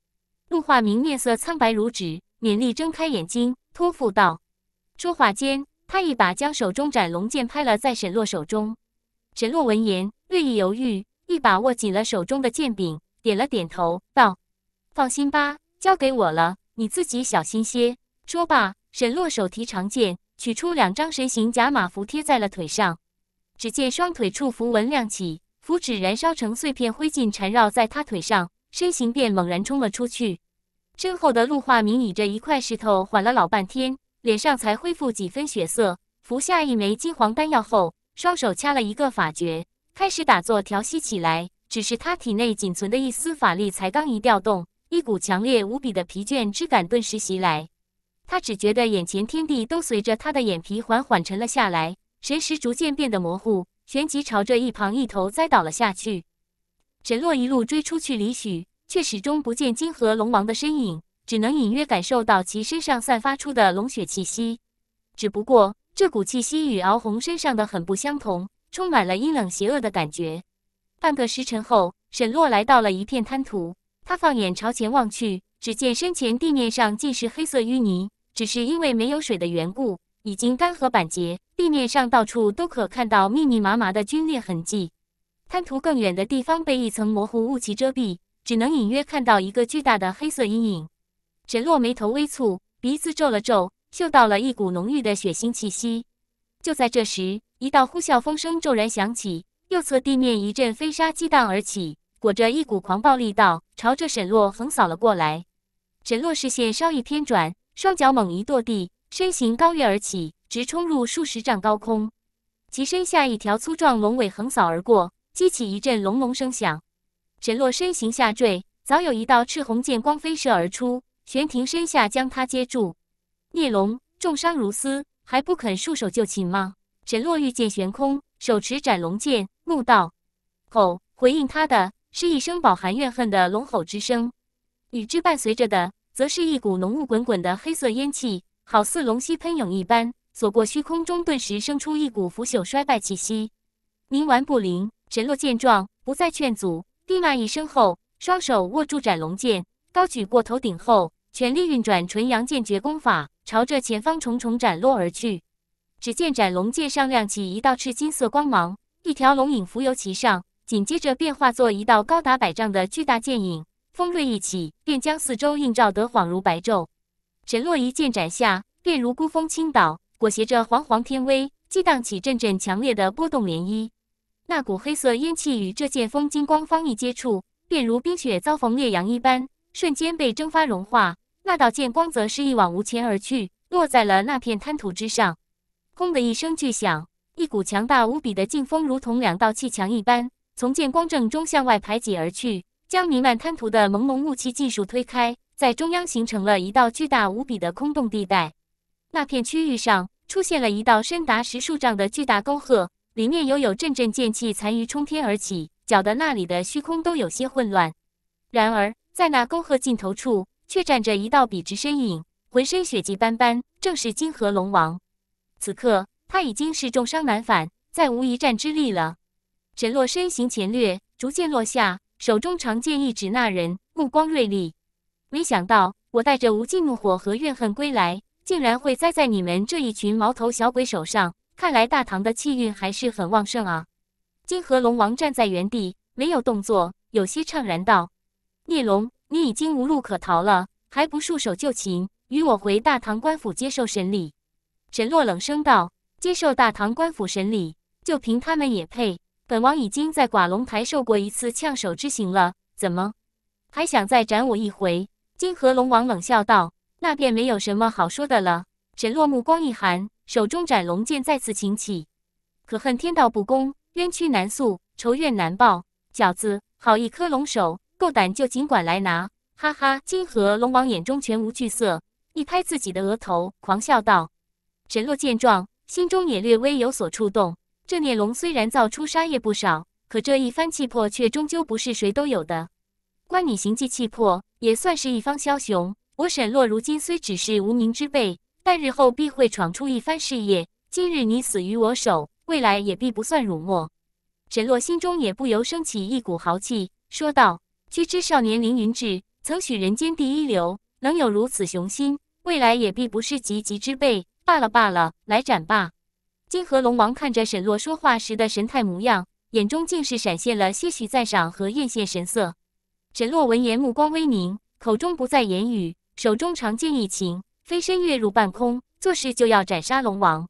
陆化明面色苍白如纸，勉力睁开眼睛，托付道：“说话间，他一把将手中斩龙剑拍了在沈洛手中。”沈洛闻言略一犹豫，一把握紧了手中的剑柄，点了点头，道：“放心吧，交给我了。”你自己小心些。说罢，沈洛手提长剑，取出两张神行甲，马符贴在了腿上。只见双腿处符文亮起，符纸燃烧成碎片灰烬，缠绕在他腿上，身形便猛然冲了出去。身后的陆化明倚着一块石头缓了老半天，脸上才恢复几分血色。服下一枚金黄丹药后，双手掐了一个法诀，开始打坐调息起来。只是他体内仅存的一丝法力，才刚一调动。一股强烈无比的疲倦之感顿时袭来，他只觉得眼前天地都随着他的眼皮缓缓沉了下来，神识逐渐变得模糊，旋即朝着一旁一头栽倒了下去。沈洛一路追出去里许，却始终不见金河龙王的身影，只能隐约感受到其身上散发出的龙血气息。只不过这股气息与敖红身上的很不相同，充满了阴冷邪恶的感觉。半个时辰后，沈洛来到了一片滩涂。他放眼朝前望去，只见身前地面上尽是黑色淤泥，只是因为没有水的缘故，已经干涸板结。地面上到处都可看到密密麻麻的龟裂痕迹。滩涂更远的地方被一层模糊雾气遮蔽，只能隐约看到一个巨大的黑色阴影。沈洛眉头微蹙，鼻子皱了皱，嗅到了一股浓郁的血腥气息。就在这时，一道呼啸风声骤然响起，右侧地面一阵飞沙激荡而起。裹着一股狂暴力道，朝着沈洛横扫了过来。沈洛视线稍一偏转，双脚猛一跺地，身形高跃而起，直冲入数十丈高空。其身下一条粗壮龙尾横扫而过，激起一阵隆隆声响。沈洛身形下坠，早有一道赤红剑光飞射而出，悬停身下将他接住。孽龙重伤如斯，还不肯束手就擒吗？沈洛御剑悬空，手持斩龙剑，怒道：“吼！”回应他的。是一声饱含怨恨的龙吼之声，与之伴随着的，则是一股浓雾滚滚的黑色烟气，好似龙息喷涌一般，所过虚空中顿时生出一股腐朽衰败气息。冥顽不灵，神洛见状不再劝阻，低骂一声后，双手握住斩龙剑，高举过头顶后，全力运转纯阳剑诀功法，朝着前方重重斩落而去。只见斩龙剑上亮起一道赤金色光芒，一条龙影浮游其上。紧接着便化作一道高达百丈的巨大剑影，锋锐一起，便将四周映照得恍如白昼。沈洛一剑斩下，便如孤峰倾倒，裹挟着煌煌天威，激荡起阵阵强烈的波动涟漪。那股黑色烟气与这剑锋金光方一接触，便如冰雪遭逢烈阳一般，瞬间被蒸发融化。那道剑光则是一往无前而去，落在了那片滩涂之上。轰的一声巨响，一股强大无比的劲风，如同两道气墙一般。从剑光正中向外排挤而去，将弥漫滩涂的朦胧雾气尽数推开，在中央形成了一道巨大无比的空洞地带。那片区域上出现了一道深达十数丈的巨大沟壑，里面犹有阵阵剑气残余冲天而起，搅得那里的虚空都有些混乱。然而，在那沟壑尽头处，却站着一道笔直身影，浑身血迹斑斑，正是金河龙王。此刻，他已经是重伤难返，再无一战之力了。沈洛身形前掠，逐渐落下，手中长剑一指那人，目光锐利。没想到我带着无尽怒火和怨恨归来，竟然会栽在你们这一群毛头小鬼手上。看来大唐的气运还是很旺盛啊！金河龙王站在原地，没有动作，有些怅然道：“孽龙，你已经无路可逃了，还不束手就擒，与我回大唐官府接受审理？”沈洛冷声道：“接受大唐官府审理，就凭他们也配？”本王已经在寡龙台受过一次呛手之刑了，怎么还想再斩我一回？金河龙王冷笑道：“那便没有什么好说的了。”沈洛目光一寒，手中斩龙剑再次擎起。可恨天道不公，冤屈难诉，仇怨难报。小子，好一颗龙首，够胆就尽管来拿！哈哈！金河龙王眼中全无惧色，一拍自己的额头，狂笑道：“沈洛见状，心中也略微有所触动。”这孽龙虽然造出杀业不少，可这一番气魄却终究不是谁都有的。观你行迹气魄，也算是一方枭雄。我沈洛如今虽只是无名之辈，但日后必会闯出一番事业。今日你死于我手，未来也必不算辱没。沈洛心中也不由升起一股豪气，说道：“须知少年凌云志，曾许人间第一流。能有如此雄心，未来也必不是及笄之辈。罢了罢了，来斩吧。”金河龙王看着沈洛说话时的神态模样，眼中竟是闪现了些许赞赏和艳羡神色。沈洛闻言，目光微凝，口中不再言语，手中长剑一擎，飞身跃入半空，作势就要斩杀龙王。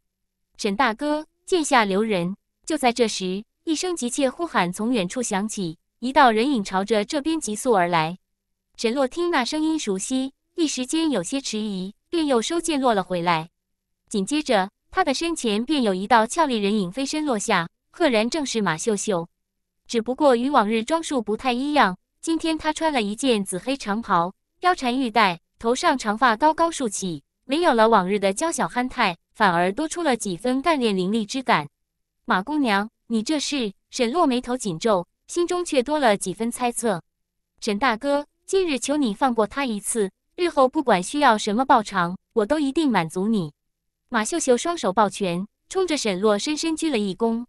沈大哥，剑下留人！就在这时，一声急切呼喊从远处响起，一道人影朝着这边急速而来。沈洛听那声音熟悉，一时间有些迟疑，便又收剑落了回来。紧接着。他的身前便有一道俏丽人影飞身落下，赫然正是马秀秀。只不过与往日装束不太一样，今天她穿了一件紫黑长袍，貂蝉玉带，头上长发高高竖起，没有了往日的娇小憨态，反而多出了几分干练凌厉之感。马姑娘，你这是？沈洛眉头紧皱，心中却多了几分猜测。沈大哥，今日求你放过他一次，日后不管需要什么报偿，我都一定满足你。马秀秀双手抱拳，冲着沈洛深深鞠了一躬。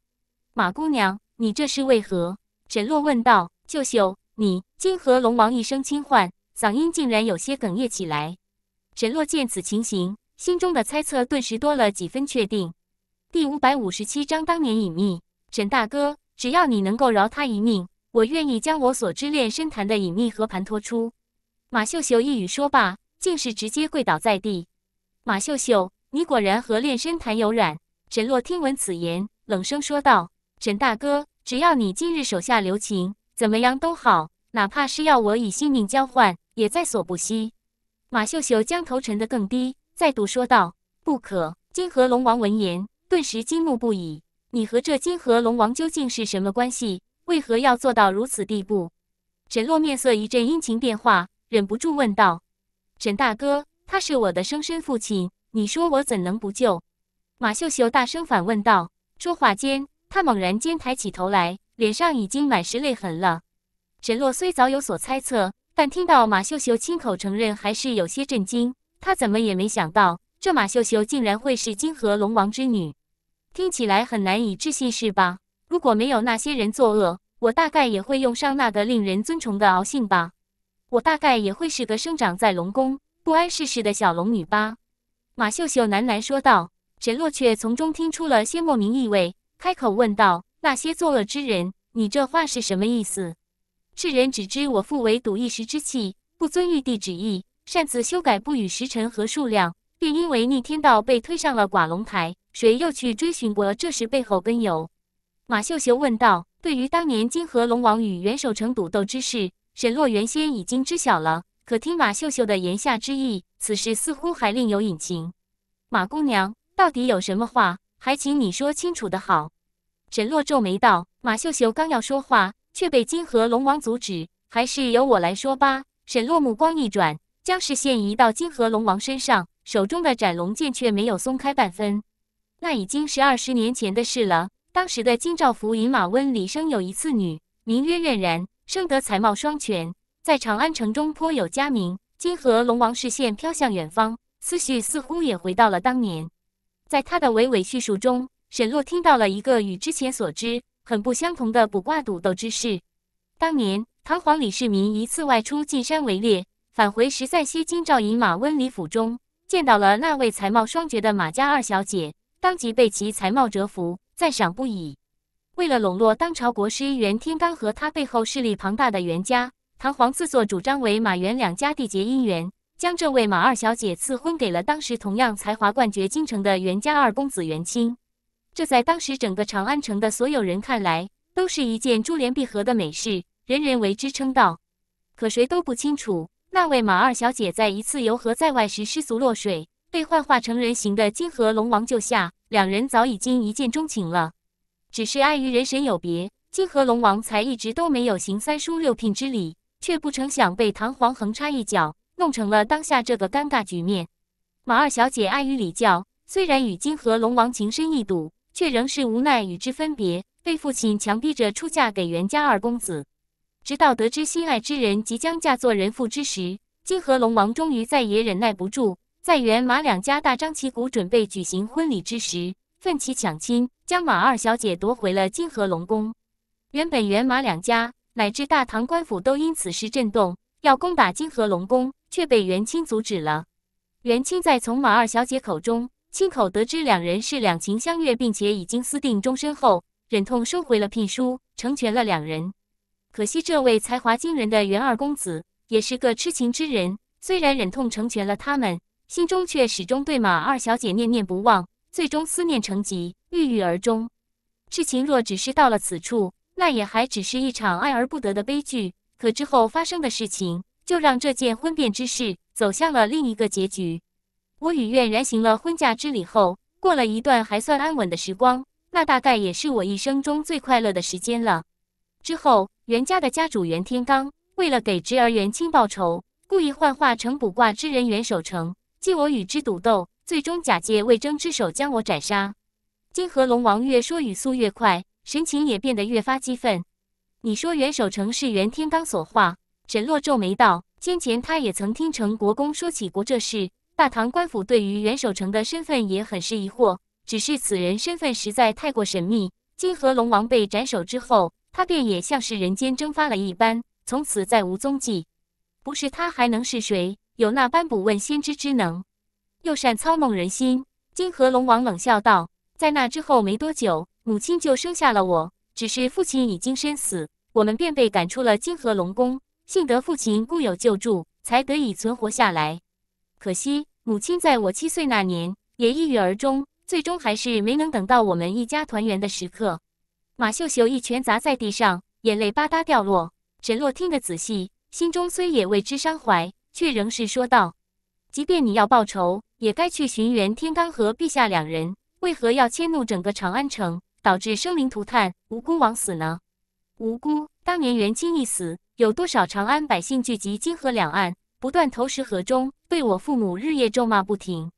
马姑娘，你这是为何？沈洛问道。秀秀，你金河龙王一声轻唤，嗓音竟然有些哽咽起来。沈洛见此情形，心中的猜测顿时多了几分确定。第五百五十七章当年隐秘。沈大哥，只要你能够饶他一命，我愿意将我所知炼深坛的隐秘和盘托出。马秀秀一语说罢，竟是直接跪倒在地。马秀秀。你果然和炼身谈有染。沈洛听闻此言，冷声说道：“沈大哥，只要你今日手下留情，怎么样都好，哪怕是要我以性命交换，也在所不惜。”马秀秀将头沉得更低，再度说道：“不可！”金河龙王闻言，顿时惊怒不已：“你和这金河龙王究竟是什么关系？为何要做到如此地步？”沈洛面色一阵阴晴变化，忍不住问道：“沈大哥，他是我的生身父亲。”你说我怎能不救？马秀秀大声反问道。说话间，她猛然间抬起头来，脸上已经满是泪痕了。沈洛虽早有所猜测，但听到马秀秀亲口承认，还是有些震惊。他怎么也没想到，这马秀秀竟然会是金河龙王之女。听起来很难以置信，是吧？如果没有那些人作恶，我大概也会用上那个令人尊崇的敖姓吧。我大概也会是个生长在龙宫、不谙世事的小龙女吧。马秀秀喃喃说道，沈洛却从中听出了些莫名意味，开口问道：“那些作恶之人，你这话是什么意思？”世人只知我父为赌一时之气，不遵玉帝旨意，擅自修改不与时辰和数量，便因为逆天道被推上了寡龙台。谁又去追寻过这事背后根由？马秀秀问道：“对于当年金河龙王与袁守城赌斗之事，沈洛原先已经知晓了。”可听马秀秀的言下之意，此事似乎还另有隐情。马姑娘到底有什么话，还请你说清楚的好。沈洛皱眉道：“马秀秀刚要说话，却被金河龙王阻止，还是由我来说吧。”沈洛目光一转，将视线移到金河龙王身上，手中的斩龙剑却没有松开半分。那已经是二十年前的事了。当时的金兆福、尹马温、李生有一次女，名曰苑然，生得才貌双全。在长安城中颇有佳名。泾河龙王视线飘向远方，思绪似乎也回到了当年。在他的娓娓叙述中，沈洛听到了一个与之前所知很不相同的卜卦赌斗之事。当年唐皇李世民一次外出进山围猎，返回时在西京赵隐马温李府中见到了那位才貌双绝的马家二小姐，当即被其才貌折服，赞赏不已。为了笼络当朝国师袁天罡和他背后势力庞大的袁家。唐皇自作主张为马元两家缔结姻缘，将这位马二小姐赐婚给了当时同样才华冠绝京城的袁家二公子袁清。这在当时整个长安城的所有人看来，都是一件珠联璧合的美事，人人为之称道。可谁都不清楚，那位马二小姐在一次游河在外时失足落水，被幻化成人形的金河龙王救下，两人早已经一见钟情了。只是碍于人神有别，金河龙王才一直都没有行三书六聘之礼。却不成想被唐皇横插一脚，弄成了当下这个尴尬局面。马二小姐碍于礼教，虽然与金河龙王情深意笃，却仍是无奈与之分别，被父亲强逼着出嫁给袁家二公子。直到得知心爱之人即将嫁作人妇之时，金河龙王终于再也忍耐不住，在袁马两家大张旗鼓准备举行婚礼之时，奋起抢亲，将马二小姐夺回了金河龙宫。原本袁马两家。乃至大唐官府都因此事震动，要攻打金河龙宫，却被元清阻止了。元清在从马二小姐口中亲口得知两人是两情相悦，并且已经私定终身后，忍痛收回了聘书，成全了两人。可惜这位才华惊人的元二公子也是个痴情之人，虽然忍痛成全了他们，心中却始终对马二小姐念念不忘，最终思念成疾，郁郁而终。事情若只是到了此处。那也还只是一场爱而不得的悲剧，可之后发生的事情就让这件婚变之事走向了另一个结局。我与愿然行了婚嫁之礼后，过了一段还算安稳的时光，那大概也是我一生中最快乐的时间了。之后，袁家的家主袁天罡为了给侄儿袁清报仇，故意幻化成卜卦之人袁守诚，借我与之赌斗，最终假借魏征之手将我斩杀。金河龙王越说语速越快。神情也变得越发激愤。你说袁守诚是袁天罡所化？沈洛皱眉道：“先前他也曾听成国公说起过这事。大唐官府对于袁守诚的身份也很是疑惑，只是此人身份实在太过神秘。金河龙王被斩首之后，他便也像是人间蒸发了一般，从此再无踪迹。不是他还能是谁？有那般不问先知之能，又善操弄人心。”金河龙王冷笑道：“在那之后没多久。”母亲就生下了我，只是父亲已经身死，我们便被赶出了金河龙宫。幸得父亲故友救助，才得以存活下来。可惜母亲在我七岁那年也抑郁而终，最终还是没能等到我们一家团圆的时刻。马秀秀一拳砸在地上，眼泪吧嗒掉落。沈洛听得仔细，心中虽也为之伤怀，却仍是说道：“即便你要报仇，也该去寻源天罡和陛下两人，为何要迁怒整个长安城？”导致生灵涂炭，无辜枉死呢？无辜！当年元钦一死，有多少长安百姓聚集金河两岸，不断投石河中，对我父母日夜咒骂不停。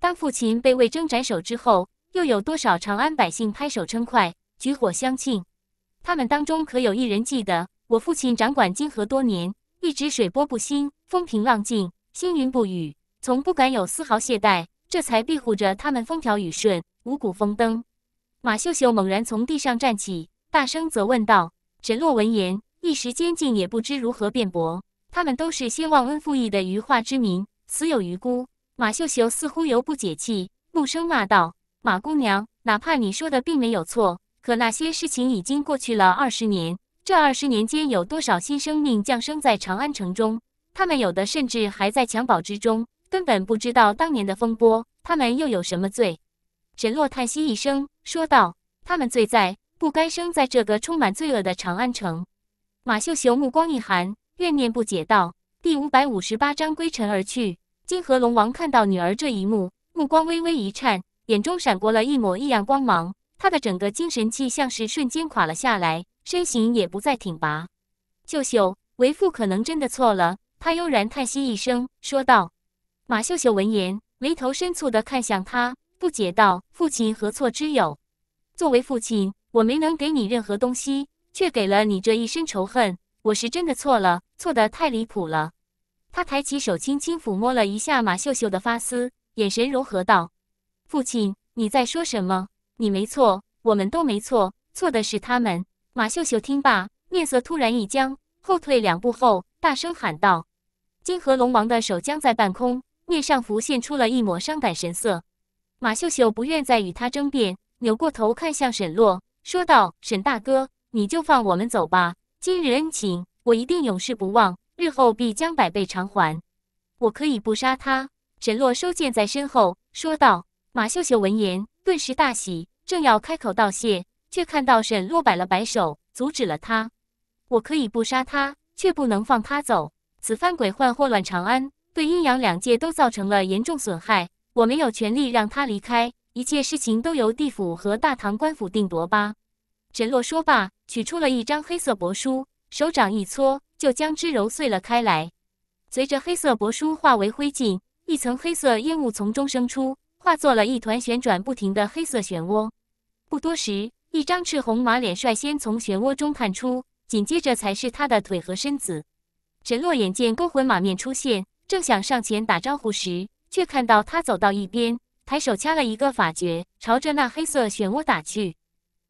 当父亲被魏征斩首之后，又有多少长安百姓拍手称快，举火相庆？他们当中可有一人记得，我父亲掌管金河多年，一直水波不兴，风平浪静，星云不雨，从不敢有丝毫懈怠，这才庇护着他们风调雨顺，五谷丰登。马秀秀猛然从地上站起，大声责问道：“沈洛，闻言一时间竟也不知如何辩驳。他们都是些忘恩负义的愚化之民，死有余辜。”马秀秀似乎犹不解气，怒声骂道：“马姑娘，哪怕你说的并没有错，可那些事情已经过去了二十年。这二十年间，有多少新生命降生在长安城中？他们有的甚至还在襁褓之中，根本不知道当年的风波。他们又有什么罪？”神洛叹息一声，说道：“他们罪在，不该生在这个充满罪恶的长安城。”马秀秀目光一寒，怨念不解道：“第五百五十八章归尘而去。”金河龙王看到女儿这一幕，目光微微一颤，眼中闪过了一抹异样光芒。他的整个精神气像是瞬间垮了下来，身形也不再挺拔。秀秀，为父可能真的错了。”他悠然叹息一声，说道。马秀秀闻言，眉头深蹙地看向他。不解道：“父亲何错之有？作为父亲，我没能给你任何东西，却给了你这一身仇恨。我是真的错了，错的太离谱了。”他抬起手，轻轻抚摸了一下马秀秀的发丝，眼神柔和道：“父亲，你在说什么？你没错，我们都没错，错的是他们。”马秀秀听罢，面色突然一僵，后退两步后，大声喊道：“金河龙王的手僵在半空，面上浮现出了一抹伤感神色。”马秀秀不愿再与他争辩，扭过头看向沈洛，说道：“沈大哥，你就放我们走吧。今日恩情，我一定永世不忘，日后必将百倍偿还。”“我可以不杀他。”沈洛收剑在身后，说道。马秀秀闻言，顿时大喜，正要开口道谢，却看到沈洛摆了摆手，阻止了他：“我可以不杀他，却不能放他走。此番鬼患祸乱长安，对阴阳两界都造成了严重损害。”我没有权利让他离开，一切事情都由地府和大唐官府定夺吧。沈洛说罢，取出了一张黑色帛书，手掌一搓，就将之揉碎了开来。随着黑色帛书化为灰烬，一层黑色烟雾从中生出，化作了一团旋转不停的黑色漩涡。不多时，一张赤红马脸率先从漩涡中探出，紧接着才是他的腿和身子。沈洛眼见勾魂马面出现，正想上前打招呼时。却看到他走到一边，抬手掐了一个法诀，朝着那黑色漩涡打去。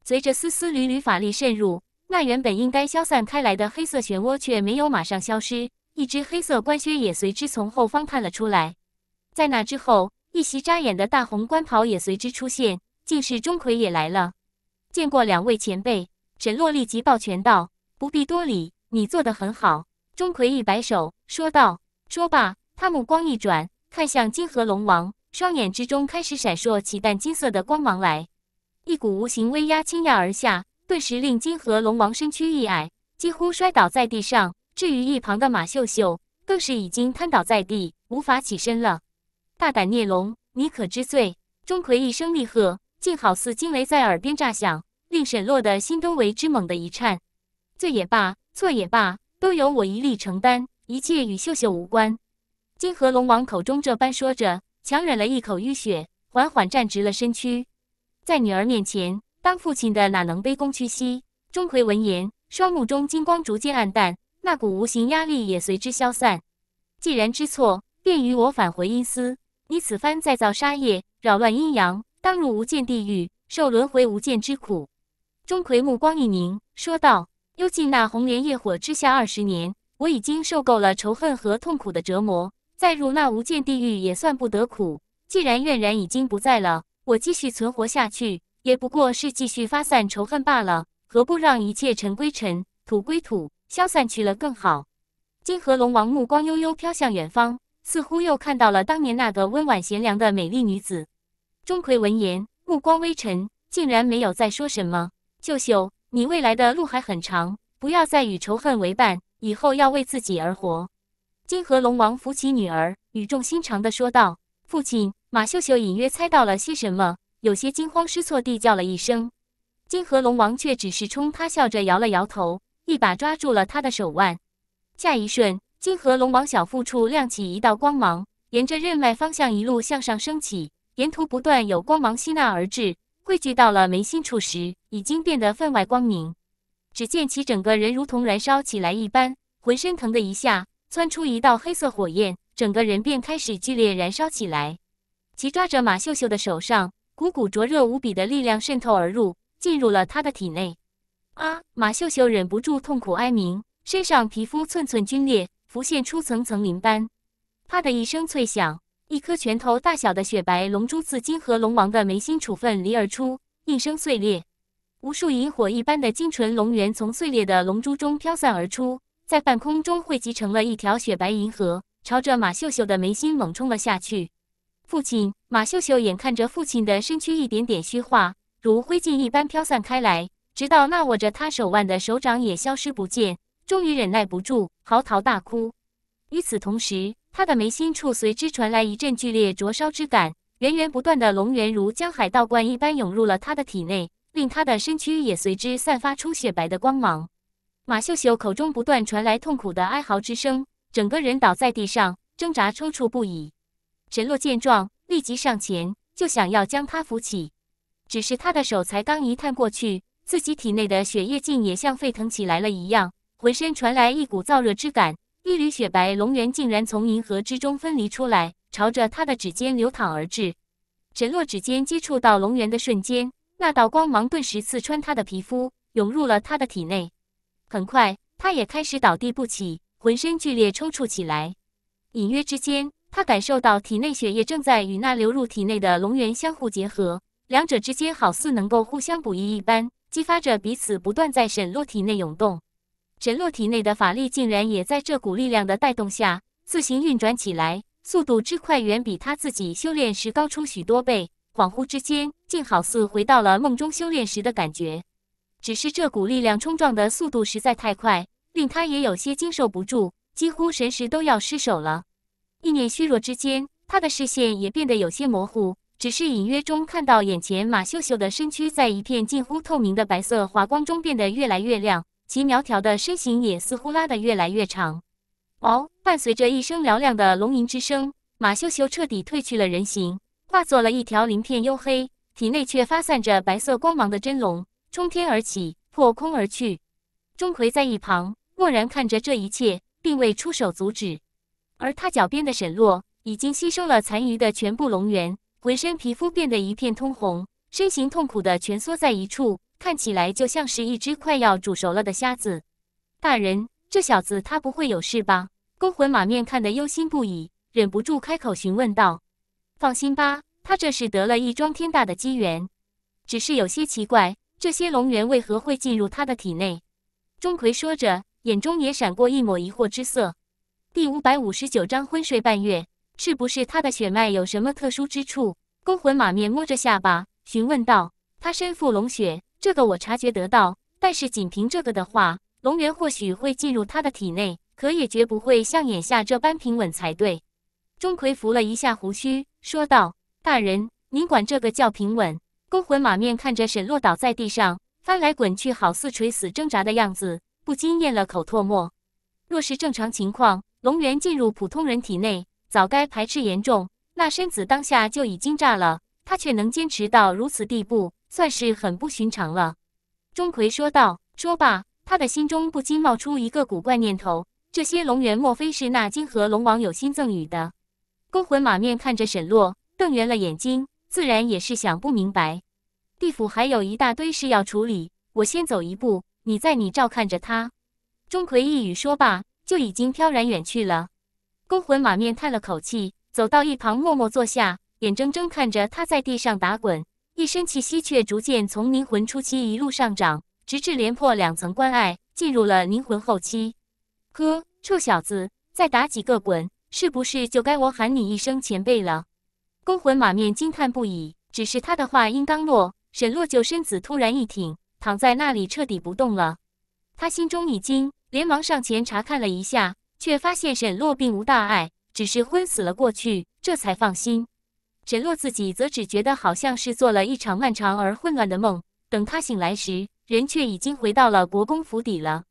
随着丝丝缕缕法力渗入，那原本应该消散开来的黑色漩涡却没有马上消失。一只黑色官靴也随之从后方探了出来。在那之后，一袭扎眼的大红官袍也随之出现，竟是钟馗也来了。见过两位前辈，沈洛立即抱拳道：“不必多礼，你做得很好。”钟馗一摆手说道。说罢，他目光一转。看向金河龙王，双眼之中开始闪烁起淡金色的光芒来，一股无形威压倾压而下，顿时令金河龙王身躯一矮，几乎摔倒在地上。至于一旁的马秀秀，更是已经瘫倒在地，无法起身了。大胆孽龙，你可知罪？钟馗一声厉喝，竟好似惊雷在耳边炸响，令沈洛的心都为之猛的一颤。罪也罢，错也罢，都由我一力承担，一切与秀秀无关。金河龙王口中这般说着，强忍了一口淤血，缓缓站直了身躯，在女儿面前，当父亲的哪能卑躬屈膝？钟馗闻言，双目中金光逐渐暗淡，那股无形压力也随之消散。既然知错，便与我返回阴司。你此番再造杀业，扰乱阴阳，当入无间地狱，受轮回无间之苦。钟馗目光一凝，说道：“幽禁那红莲业火之下二十年，我已经受够了仇恨和痛苦的折磨。”再入那无间地狱也算不得苦。既然怨然已经不在了，我继续存活下去，也不过是继续发散仇恨罢了。何不让一切尘归尘，土归土，消散去了更好？金河龙王目光悠悠飘向远方，似乎又看到了当年那个温婉贤良的美丽女子。钟馗闻言，目光微沉，竟然没有再说什么。秀秀，你未来的路还很长，不要再与仇恨为伴，以后要为自己而活。金河龙王扶起女儿，语重心长地说道：“父亲，马秀秀隐约猜到了些什么，有些惊慌失措地叫了一声。”金河龙王却只是冲他笑着摇了摇头，一把抓住了他的手腕。下一瞬，金河龙王小腹处亮起一道光芒，沿着任脉方向一路向上升起，沿途不断有光芒吸纳而至，汇聚到了眉心处时，已经变得分外光明。只见其整个人如同燃烧起来一般，浑身疼的一下。窜出一道黑色火焰，整个人便开始剧烈燃烧起来。其抓着马秀秀的手上，股股灼热无比的力量渗透而入，进入了她的体内。啊！马秀秀忍不住痛苦哀鸣，身上皮肤寸寸皲裂，浮现出层层鳞斑。啪的一声脆响，一颗拳头大小的雪白龙珠自金河龙王的眉心处分离而出，应声碎裂。无数萤火一般的精纯龙元从碎裂的龙珠中飘散而出。在半空中汇集成了一条雪白银河，朝着马秀秀的眉心猛冲了下去。父亲马秀秀眼看着父亲的身躯一点点虚化，如灰烬一般飘散开来，直到那握着他手腕的手掌也消失不见，终于忍耐不住，嚎啕大哭。与此同时，他的眉心处随之传来一阵剧烈灼烧之感，源源不断的龙源如江海倒灌一般涌入了他的体内，令他的身躯也随之散发出雪白的光芒。马秀秀口中不断传来痛苦的哀嚎之声，整个人倒在地上，挣扎抽搐不已。沈洛见状，立即上前，就想要将她扶起。只是他的手才刚一探过去，自己体内的血液竟也像沸腾起来了一样，浑身传来一股燥热之感。一缕雪白龙元竟然从银河之中分离出来，朝着他的指尖流淌而至。沈洛指尖接触到龙源的瞬间，那道光芒顿时刺穿他的皮肤，涌入了他的体内。很快，他也开始倒地不起，浑身剧烈抽搐起来。隐约之间，他感受到体内血液正在与那流入体内的龙源相互结合，两者之间好似能够互相补益一般，激发着彼此不断在沈洛体内涌动。沈洛体内的法力竟然也在这股力量的带动下自行运转起来，速度之快远比他自己修炼时高出许多倍。恍惚之间，竟好似回到了梦中修炼时的感觉。只是这股力量冲撞的速度实在太快，令他也有些经受不住，几乎神识都要失手了。意念虚弱之间，他的视线也变得有些模糊，只是隐约中看到眼前马秀秀的身躯在一片近乎透明的白色华光中变得越来越亮，其苗条的身形也似乎拉得越来越长。哦，伴随着一声嘹亮的龙吟之声，马秀秀彻底褪去了人形，化作了一条鳞片黝黑、体内却发散着白色光芒的真龙。冲天而起，破空而去。钟馗在一旁默然看着这一切，并未出手阻止。而他脚边的沈洛已经吸收了残余的全部龙元，浑身皮肤变得一片通红，身形痛苦的蜷缩在一处，看起来就像是一只快要煮熟了的虾子。大人，这小子他不会有事吧？勾魂马面看得忧心不已，忍不住开口询问道：“放心吧，他这是得了一桩天大的机缘，只是有些奇怪。”这些龙源为何会进入他的体内？钟馗说着，眼中也闪过一抹疑惑之色。第五百五十九章昏睡半月，是不是他的血脉有什么特殊之处？勾魂马面摸着下巴询问道：“他身负龙血，这个我察觉得到。但是仅凭这个的话，龙源或许会进入他的体内，可也绝不会像眼下这般平稳才对。”钟馗扶了一下胡须，说道：“大人，您管这个叫平稳？”勾魂马面看着沈洛倒在地上，翻来滚去，好似垂死挣扎的样子，不禁咽了口唾沫。若是正常情况，龙元进入普通人体内，早该排斥严重，那身子当下就已经炸了。他却能坚持到如此地步，算是很不寻常了。钟馗说道。说罢，他的心中不禁冒出一个古怪念头：这些龙元，莫非是那金河龙王有心赠予的？勾魂马面看着沈洛，瞪圆了眼睛。自然也是想不明白，地府还有一大堆事要处理，我先走一步，你在你照看着他。钟馗一语说罢，就已经飘然远去了。勾魂马面叹了口气，走到一旁默默坐下，眼睁睁看着他在地上打滚，一身气息却逐渐从灵魂初期一路上涨，直至连破两层关隘，进入了灵魂后期。哥，臭小子，再打几个滚，是不是就该我喊你一声前辈了？勾魂马面惊叹不已，只是他的话音刚落，沈洛就身子突然一挺，躺在那里彻底不动了。他心中一惊，连忙上前查看了一下，却发现沈洛并无大碍，只是昏死了过去，这才放心。沈洛自己则只觉得好像是做了一场漫长而混乱的梦，等他醒来时，人却已经回到了国公府邸了。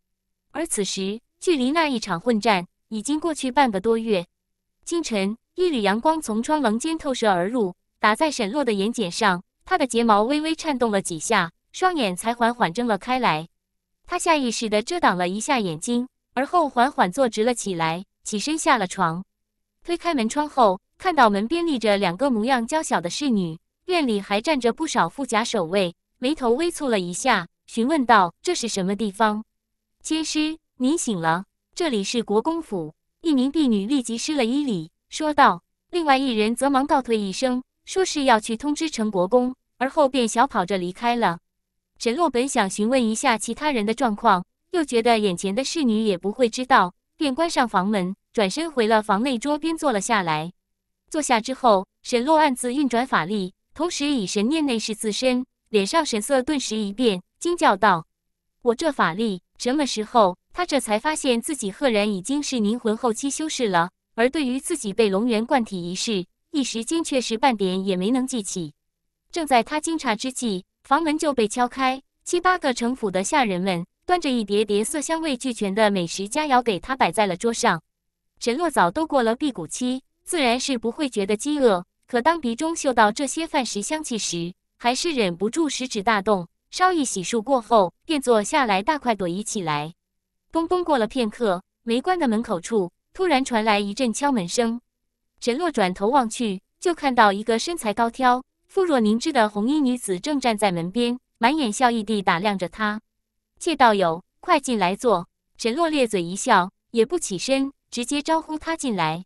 而此时，距离那一场混战已经过去半个多月。清晨。一缕阳光从窗棱间透射而入，打在沈洛的眼睑上，她的睫毛微微颤动了几下，双眼才缓缓睁了开来。她下意识地遮挡了一下眼睛，而后缓缓坐直了起来，起身下了床。推开门窗后，看到门边立着两个模样娇小的侍女，院里还站着不少富甲守卫，眉头微蹙了一下，询问道：“这是什么地方？”“千师，您醒了，这里是国公府。”一名婢女立即施了一礼。说道。另外一人则忙告退一声，说是要去通知陈国公，而后便小跑着离开了。沈洛本想询问一下其他人的状况，又觉得眼前的侍女也不会知道，便关上房门，转身回了房内桌边坐了下来。坐下之后，沈洛暗自运转法力，同时以神念内视自身，脸上神色顿时一变，惊叫道：“我这法力什么时候？”他这才发现自己赫然已经是凝魂后期修士了。而对于自己被龙源灌体一事，一时间却是半点也没能记起。正在他惊诧之际，房门就被敲开，七八个城府的下人们端着一叠叠色香味俱全的美食佳肴给他摆在了桌上。沈洛早都过了辟谷期，自然是不会觉得饥饿，可当鼻中嗅到这些饭食香气时，还是忍不住食指大动。稍一洗漱过后，便坐下来大快朵颐起来。咚咚，过了片刻，没关的门口处。突然传来一阵敲门声，沈洛转头望去，就看到一个身材高挑、肤若凝脂的红衣女子正站在门边，满眼笑意地打量着他。谢道友，快进来坐。沈洛咧嘴一笑，也不起身，直接招呼她进来。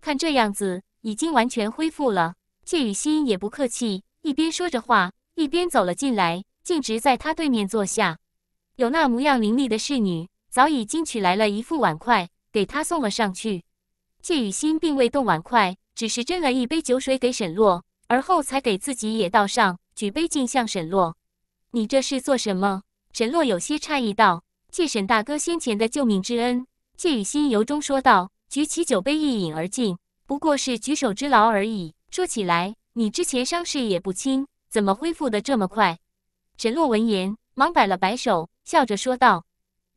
看这样子，已经完全恢复了。谢雨欣也不客气，一边说着话，一边走了进来，径直在他对面坐下。有那模样伶俐的侍女，早已经取来了一副碗筷。给他送了上去，谢雨欣并未动碗筷，只是斟了一杯酒水给沈洛，而后才给自己也倒上，举杯敬向沈洛：“你这是做什么？”沈洛有些诧异道。谢沈大哥先前的救命之恩，谢雨欣由衷说道，举起酒杯一饮而尽。不过是举手之劳而已。说起来，你之前伤势也不轻，怎么恢复的这么快？沈洛闻言，忙摆了摆手，笑着说道：“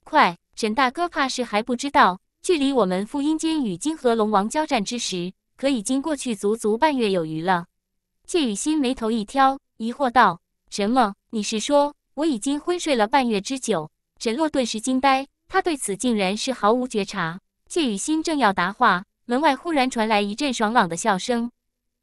快，沈大哥怕是还不知道。”距离我们赴阴间与金河龙王交战之时，可已经过去足足半月有余了。谢雨欣眉头一挑，疑惑道：“什么？你是说我已经昏睡了半月之久？”沈洛顿时惊呆，他对此竟然是毫无觉察。谢雨欣正要答话，门外忽然传来一阵爽朗的笑声：“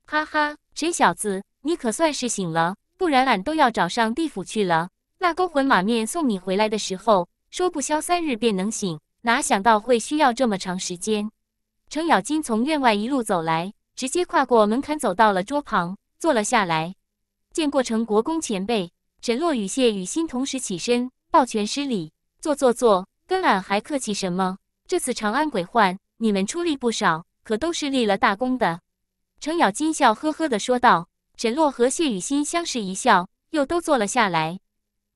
哈哈，沈小子，你可算是醒了，不然俺都要找上地府去了。那勾魂马面送你回来的时候，说不消三日便能醒。”哪想到会需要这么长时间？程咬金从院外一路走来，直接跨过门槛走到了桌旁，坐了下来。见过程国公前辈，沈洛与谢雨欣同时起身，抱拳施礼。坐坐坐，跟俺还客气什么？这次长安鬼患，你们出力不少，可都是立了大功的。程咬金笑呵呵地说道。沈洛和谢雨欣相视一笑，又都坐了下来。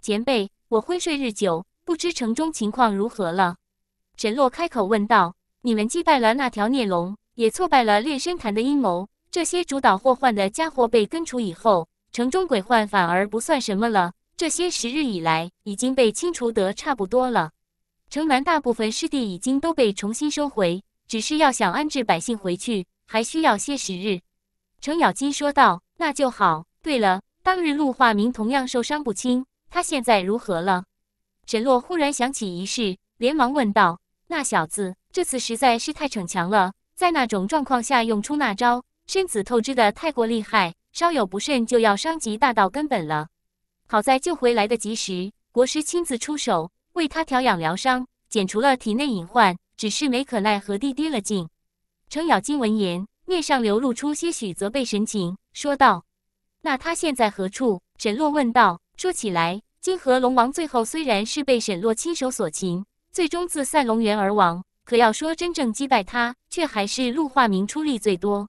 前辈，我昏睡日久，不知城中情况如何了。沈洛开口问道：“你们击败了那条孽龙，也挫败了炼身坛的阴谋。这些主导祸患的家伙被根除以后，城中鬼患反而不算什么了。这些时日以来，已经被清除得差不多了。城南大部分湿地已经都被重新收回，只是要想安置百姓回去，还需要些时日。”程咬金说道：“那就好。对了，当日陆化明同样受伤不轻，他现在如何了？”沈洛忽然想起一事，连忙问道。那小子这次实在是太逞强了，在那种状况下用出那招，身子透支的太过厉害，稍有不慎就要伤及大道根本了。好在救回来的及时，国师亲自出手为他调养疗伤，减除了体内隐患，只是没可奈何地跌了劲。程咬金闻言，面上流露出些许责备神情，说道：“那他现在何处？”沈洛问道：“说起来，金河龙王最后虽然是被沈洛亲手所擒。”最终自赛龙园而亡。可要说真正击败他，却还是陆化明出力最多。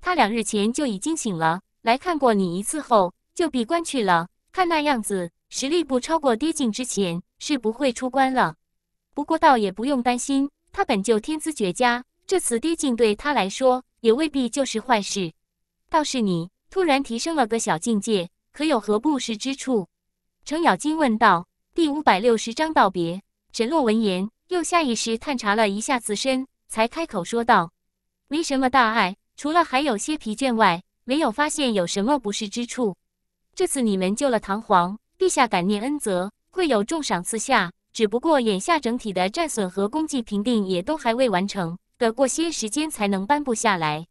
他两日前就已经醒了，来看过你一次后就闭关去了。看那样子，实力不超过跌境之前是不会出关了。不过倒也不用担心，他本就天资绝佳，这次跌境对他来说也未必就是坏事。倒是你突然提升了个小境界，可有何不适之处？程咬金问道。第五百六十章道别。沈洛闻言，又下意识探查了一下自身，才开口说道：“没什么大碍，除了还有些疲倦外，没有发现有什么不适之处。这次你们救了唐皇陛下，感念恩泽，会有重赏赐下。只不过眼下整体的战损和功绩评定也都还未完成，得过些时间才能颁布下来。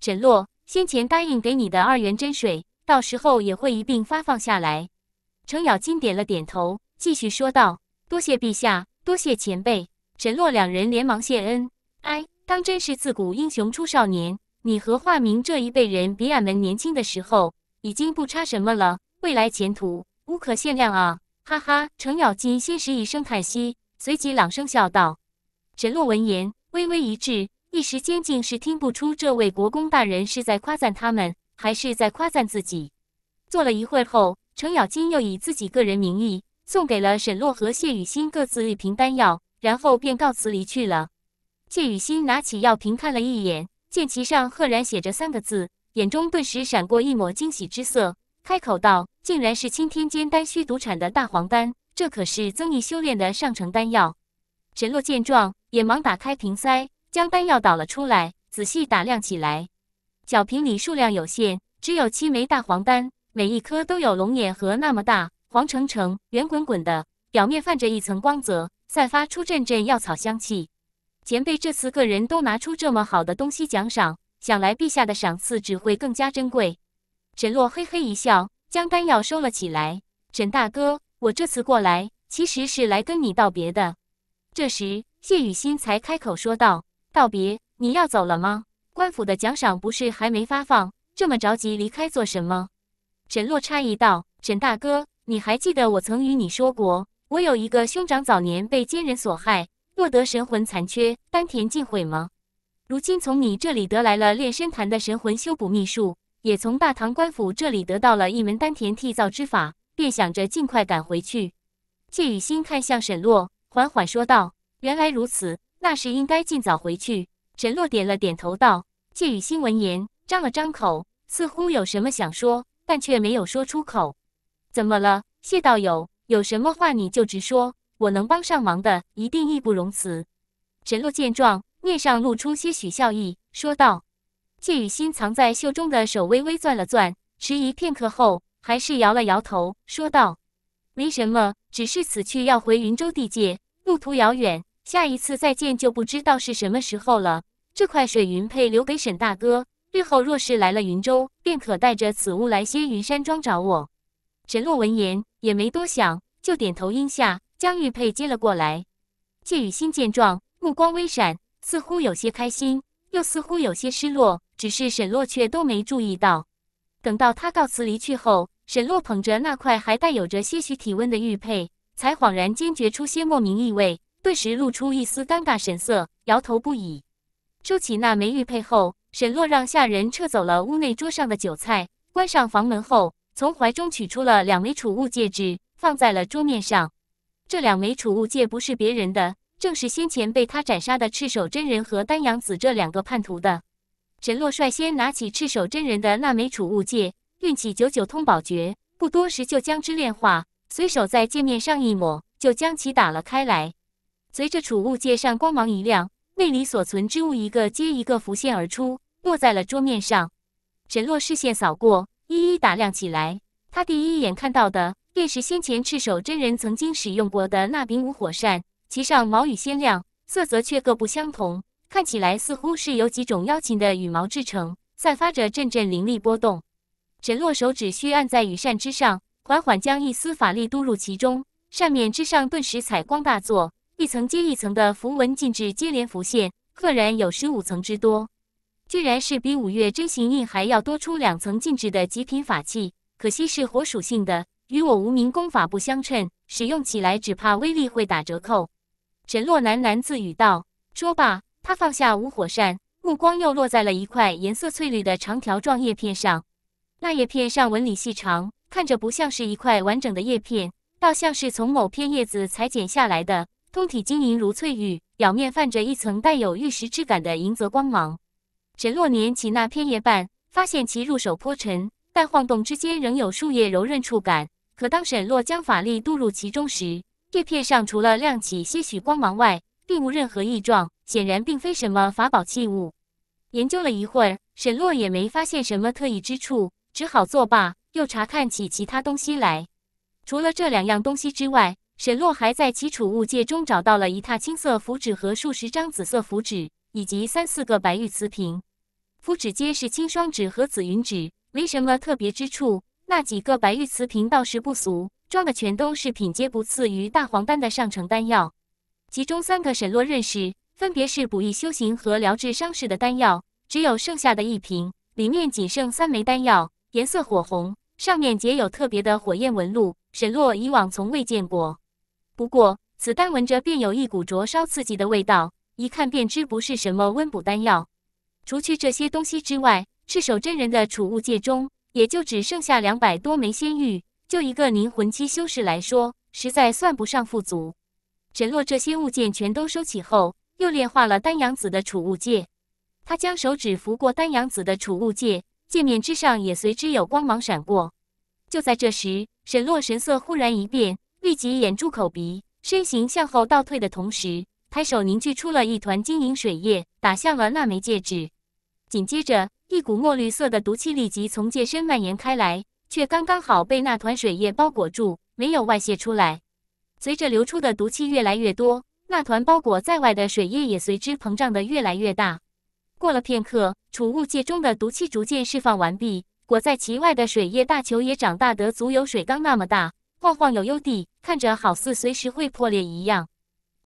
沈洛先前答应给你的二元真水，到时候也会一并发放下来。”程咬金点了点头，继续说道。多谢陛下，多谢前辈！沈洛两人连忙谢恩。哎，当真是自古英雄出少年，你和化明这一辈人比俺们年轻的时候，已经不差什么了，未来前途无可限量啊！哈哈！程咬金先是一声叹息，随即朗声笑道。沈洛闻言微微一滞，一时间竟是听不出这位国公大人是在夸赞他们，还是在夸赞自己。坐了一会儿后，程咬金又以自己个人名义。送给了沈洛和谢雨欣各自一瓶丹药，然后便告辞离去了。谢雨欣拿起药瓶看了一眼，见其上赫然写着三个字，眼中顿时闪过一抹惊喜之色，开口道：“竟然是青天间丹虚独产的大黄丹，这可是增毅修炼的上乘丹药。”沈洛见状，也忙打开瓶塞，将丹药倒了出来，仔细打量起来。小瓶里数量有限，只有七枚大黄丹，每一颗都有龙眼核那么大。黄澄澄、圆滚滚的，表面泛着一层光泽，散发出阵阵药草香气。前辈，这次个人都拿出这么好的东西奖赏，想来陛下的赏赐只会更加珍贵。沈洛嘿嘿一笑，将丹药收了起来。沈大哥，我这次过来其实是来跟你道别的。这时，谢雨欣才开口说道：“道别？你要走了吗？官府的奖赏不是还没发放，这么着急离开做什么？”沈洛诧异道：“沈大哥。”你还记得我曾与你说过，我有一个兄长早年被奸人所害，落得神魂残缺，丹田尽毁吗？如今从你这里得来了炼身坛的神魂修补秘术，也从大唐官府这里得到了一门丹田替造之法，便想着尽快赶回去。谢雨欣看向沈洛，缓缓说道：“原来如此，那时应该尽早回去。”沈洛点了点头，道：“谢雨欣闻言，张了张口，似乎有什么想说，但却没有说出口。”怎么了，谢道友？有什么话你就直说，我能帮上忙的，一定义不容辞。沈洛见状，面上露出些许笑意，说道：“谢雨欣藏在袖中的手微微攥了攥，迟疑片刻后，还是摇了摇头，说道：‘没什么，只是此去要回云州地界，路途遥远，下一次再见就不知道是什么时候了。这块水云佩留给沈大哥，日后若是来了云州，便可带着此物来仙云山庄找我。’”沈洛闻言也没多想，就点头应下，将玉佩接了过来。谢雨欣见状，目光微闪，似乎有些开心，又似乎有些失落。只是沈洛却都没注意到。等到他告辞离去后，沈洛捧着那块还带有着些许体温的玉佩，才恍然间觉出些莫名意味，顿时露出一丝尴尬神色，摇头不已。收起那枚玉佩后，沈洛让下人撤走了屋内桌上的酒菜，关上房门后。从怀中取出了两枚储物戒指，放在了桌面上。这两枚储物戒不是别人的，正是先前被他斩杀的赤手真人和丹阳子这两个叛徒的。沈洛率先拿起赤手真人的那枚储物戒，运起九九通宝诀，不多时就将之炼化，随手在戒面上一抹，就将其打了开来。随着储物戒上光芒一亮，内里所存之物一个接一个浮现而出，落在了桌面上。沈洛视线扫过。一一打量起来，他第一眼看到的便是先前赤手真人曾经使用过的那柄五火扇，其上毛羽鲜亮，色泽却各不相同，看起来似乎是由几种妖禽的羽毛制成，散发着阵阵灵力波动。沈洛手指虚按在羽扇之上，缓缓将一丝法力注入其中，扇面之上顿时彩光大作，一层接一层的符文禁制接连浮现，赫然有十五层之多。居然是比五月真形印还要多出两层禁制的极品法器，可惜是火属性的，与我无名功法不相称，使用起来只怕威力会打折扣。沈洛喃喃自语道。说罢，他放下无火扇，目光又落在了一块颜色翠绿的长条状叶片上。那叶片上纹理细长，看着不像是一块完整的叶片，倒像是从某片叶子裁剪下来的。通体晶莹如翠玉，表面泛着一层带有玉石质感的银泽光芒。沈洛捻起那片叶瓣，发现其入手颇沉，但晃动之间仍有树叶柔润触感。可当沈洛将法力渡入其中时，叶片上除了亮起些许光芒外，并无任何异状，显然并非什么法宝器物。研究了一会儿，沈洛也没发现什么特异之处，只好作罢，又查看起其他东西来。除了这两样东西之外，沈洛还在其储物界中找到了一沓青色符纸和数十张紫色符纸，以及三四个白玉瓷瓶。符纸皆是青霜纸和紫云纸，没什么特别之处。那几个白玉瓷瓶倒是不俗，装的全都是品阶不次于大黄丹的上乘丹药。其中三个沈洛认识，分别是补益修行和疗治伤势的丹药。只有剩下的一瓶，里面仅剩三枚丹药，颜色火红，上面结有特别的火焰纹路，沈洛以往从未见过。不过此丹闻着便有一股灼烧刺激的味道，一看便知不是什么温补丹药。除去这些东西之外，赤手真人的储物戒中也就只剩下两百多枚仙玉。就一个灵魂期修士来说，实在算不上富足。沈洛这些物件全都收起后，又炼化了丹阳子的储物戒。他将手指拂过丹阳子的储物戒，戒面之上也随之有光芒闪过。就在这时，沈洛神色忽然一变，立即掩住口鼻，身形向后倒退的同时，拍手凝聚出了一团晶莹水液，打向了那枚戒指。紧接着，一股墨绿色的毒气立即从戒身蔓延开来，却刚刚好被那团水液包裹住，没有外泄出来。随着流出的毒气越来越多，那团包裹在外的水液也随之膨胀得越来越大。过了片刻，储物界中的毒气逐渐释放完毕，裹在其外的水液大球也长大得足有水缸那么大，晃晃悠悠地，看着好似随时会破裂一样。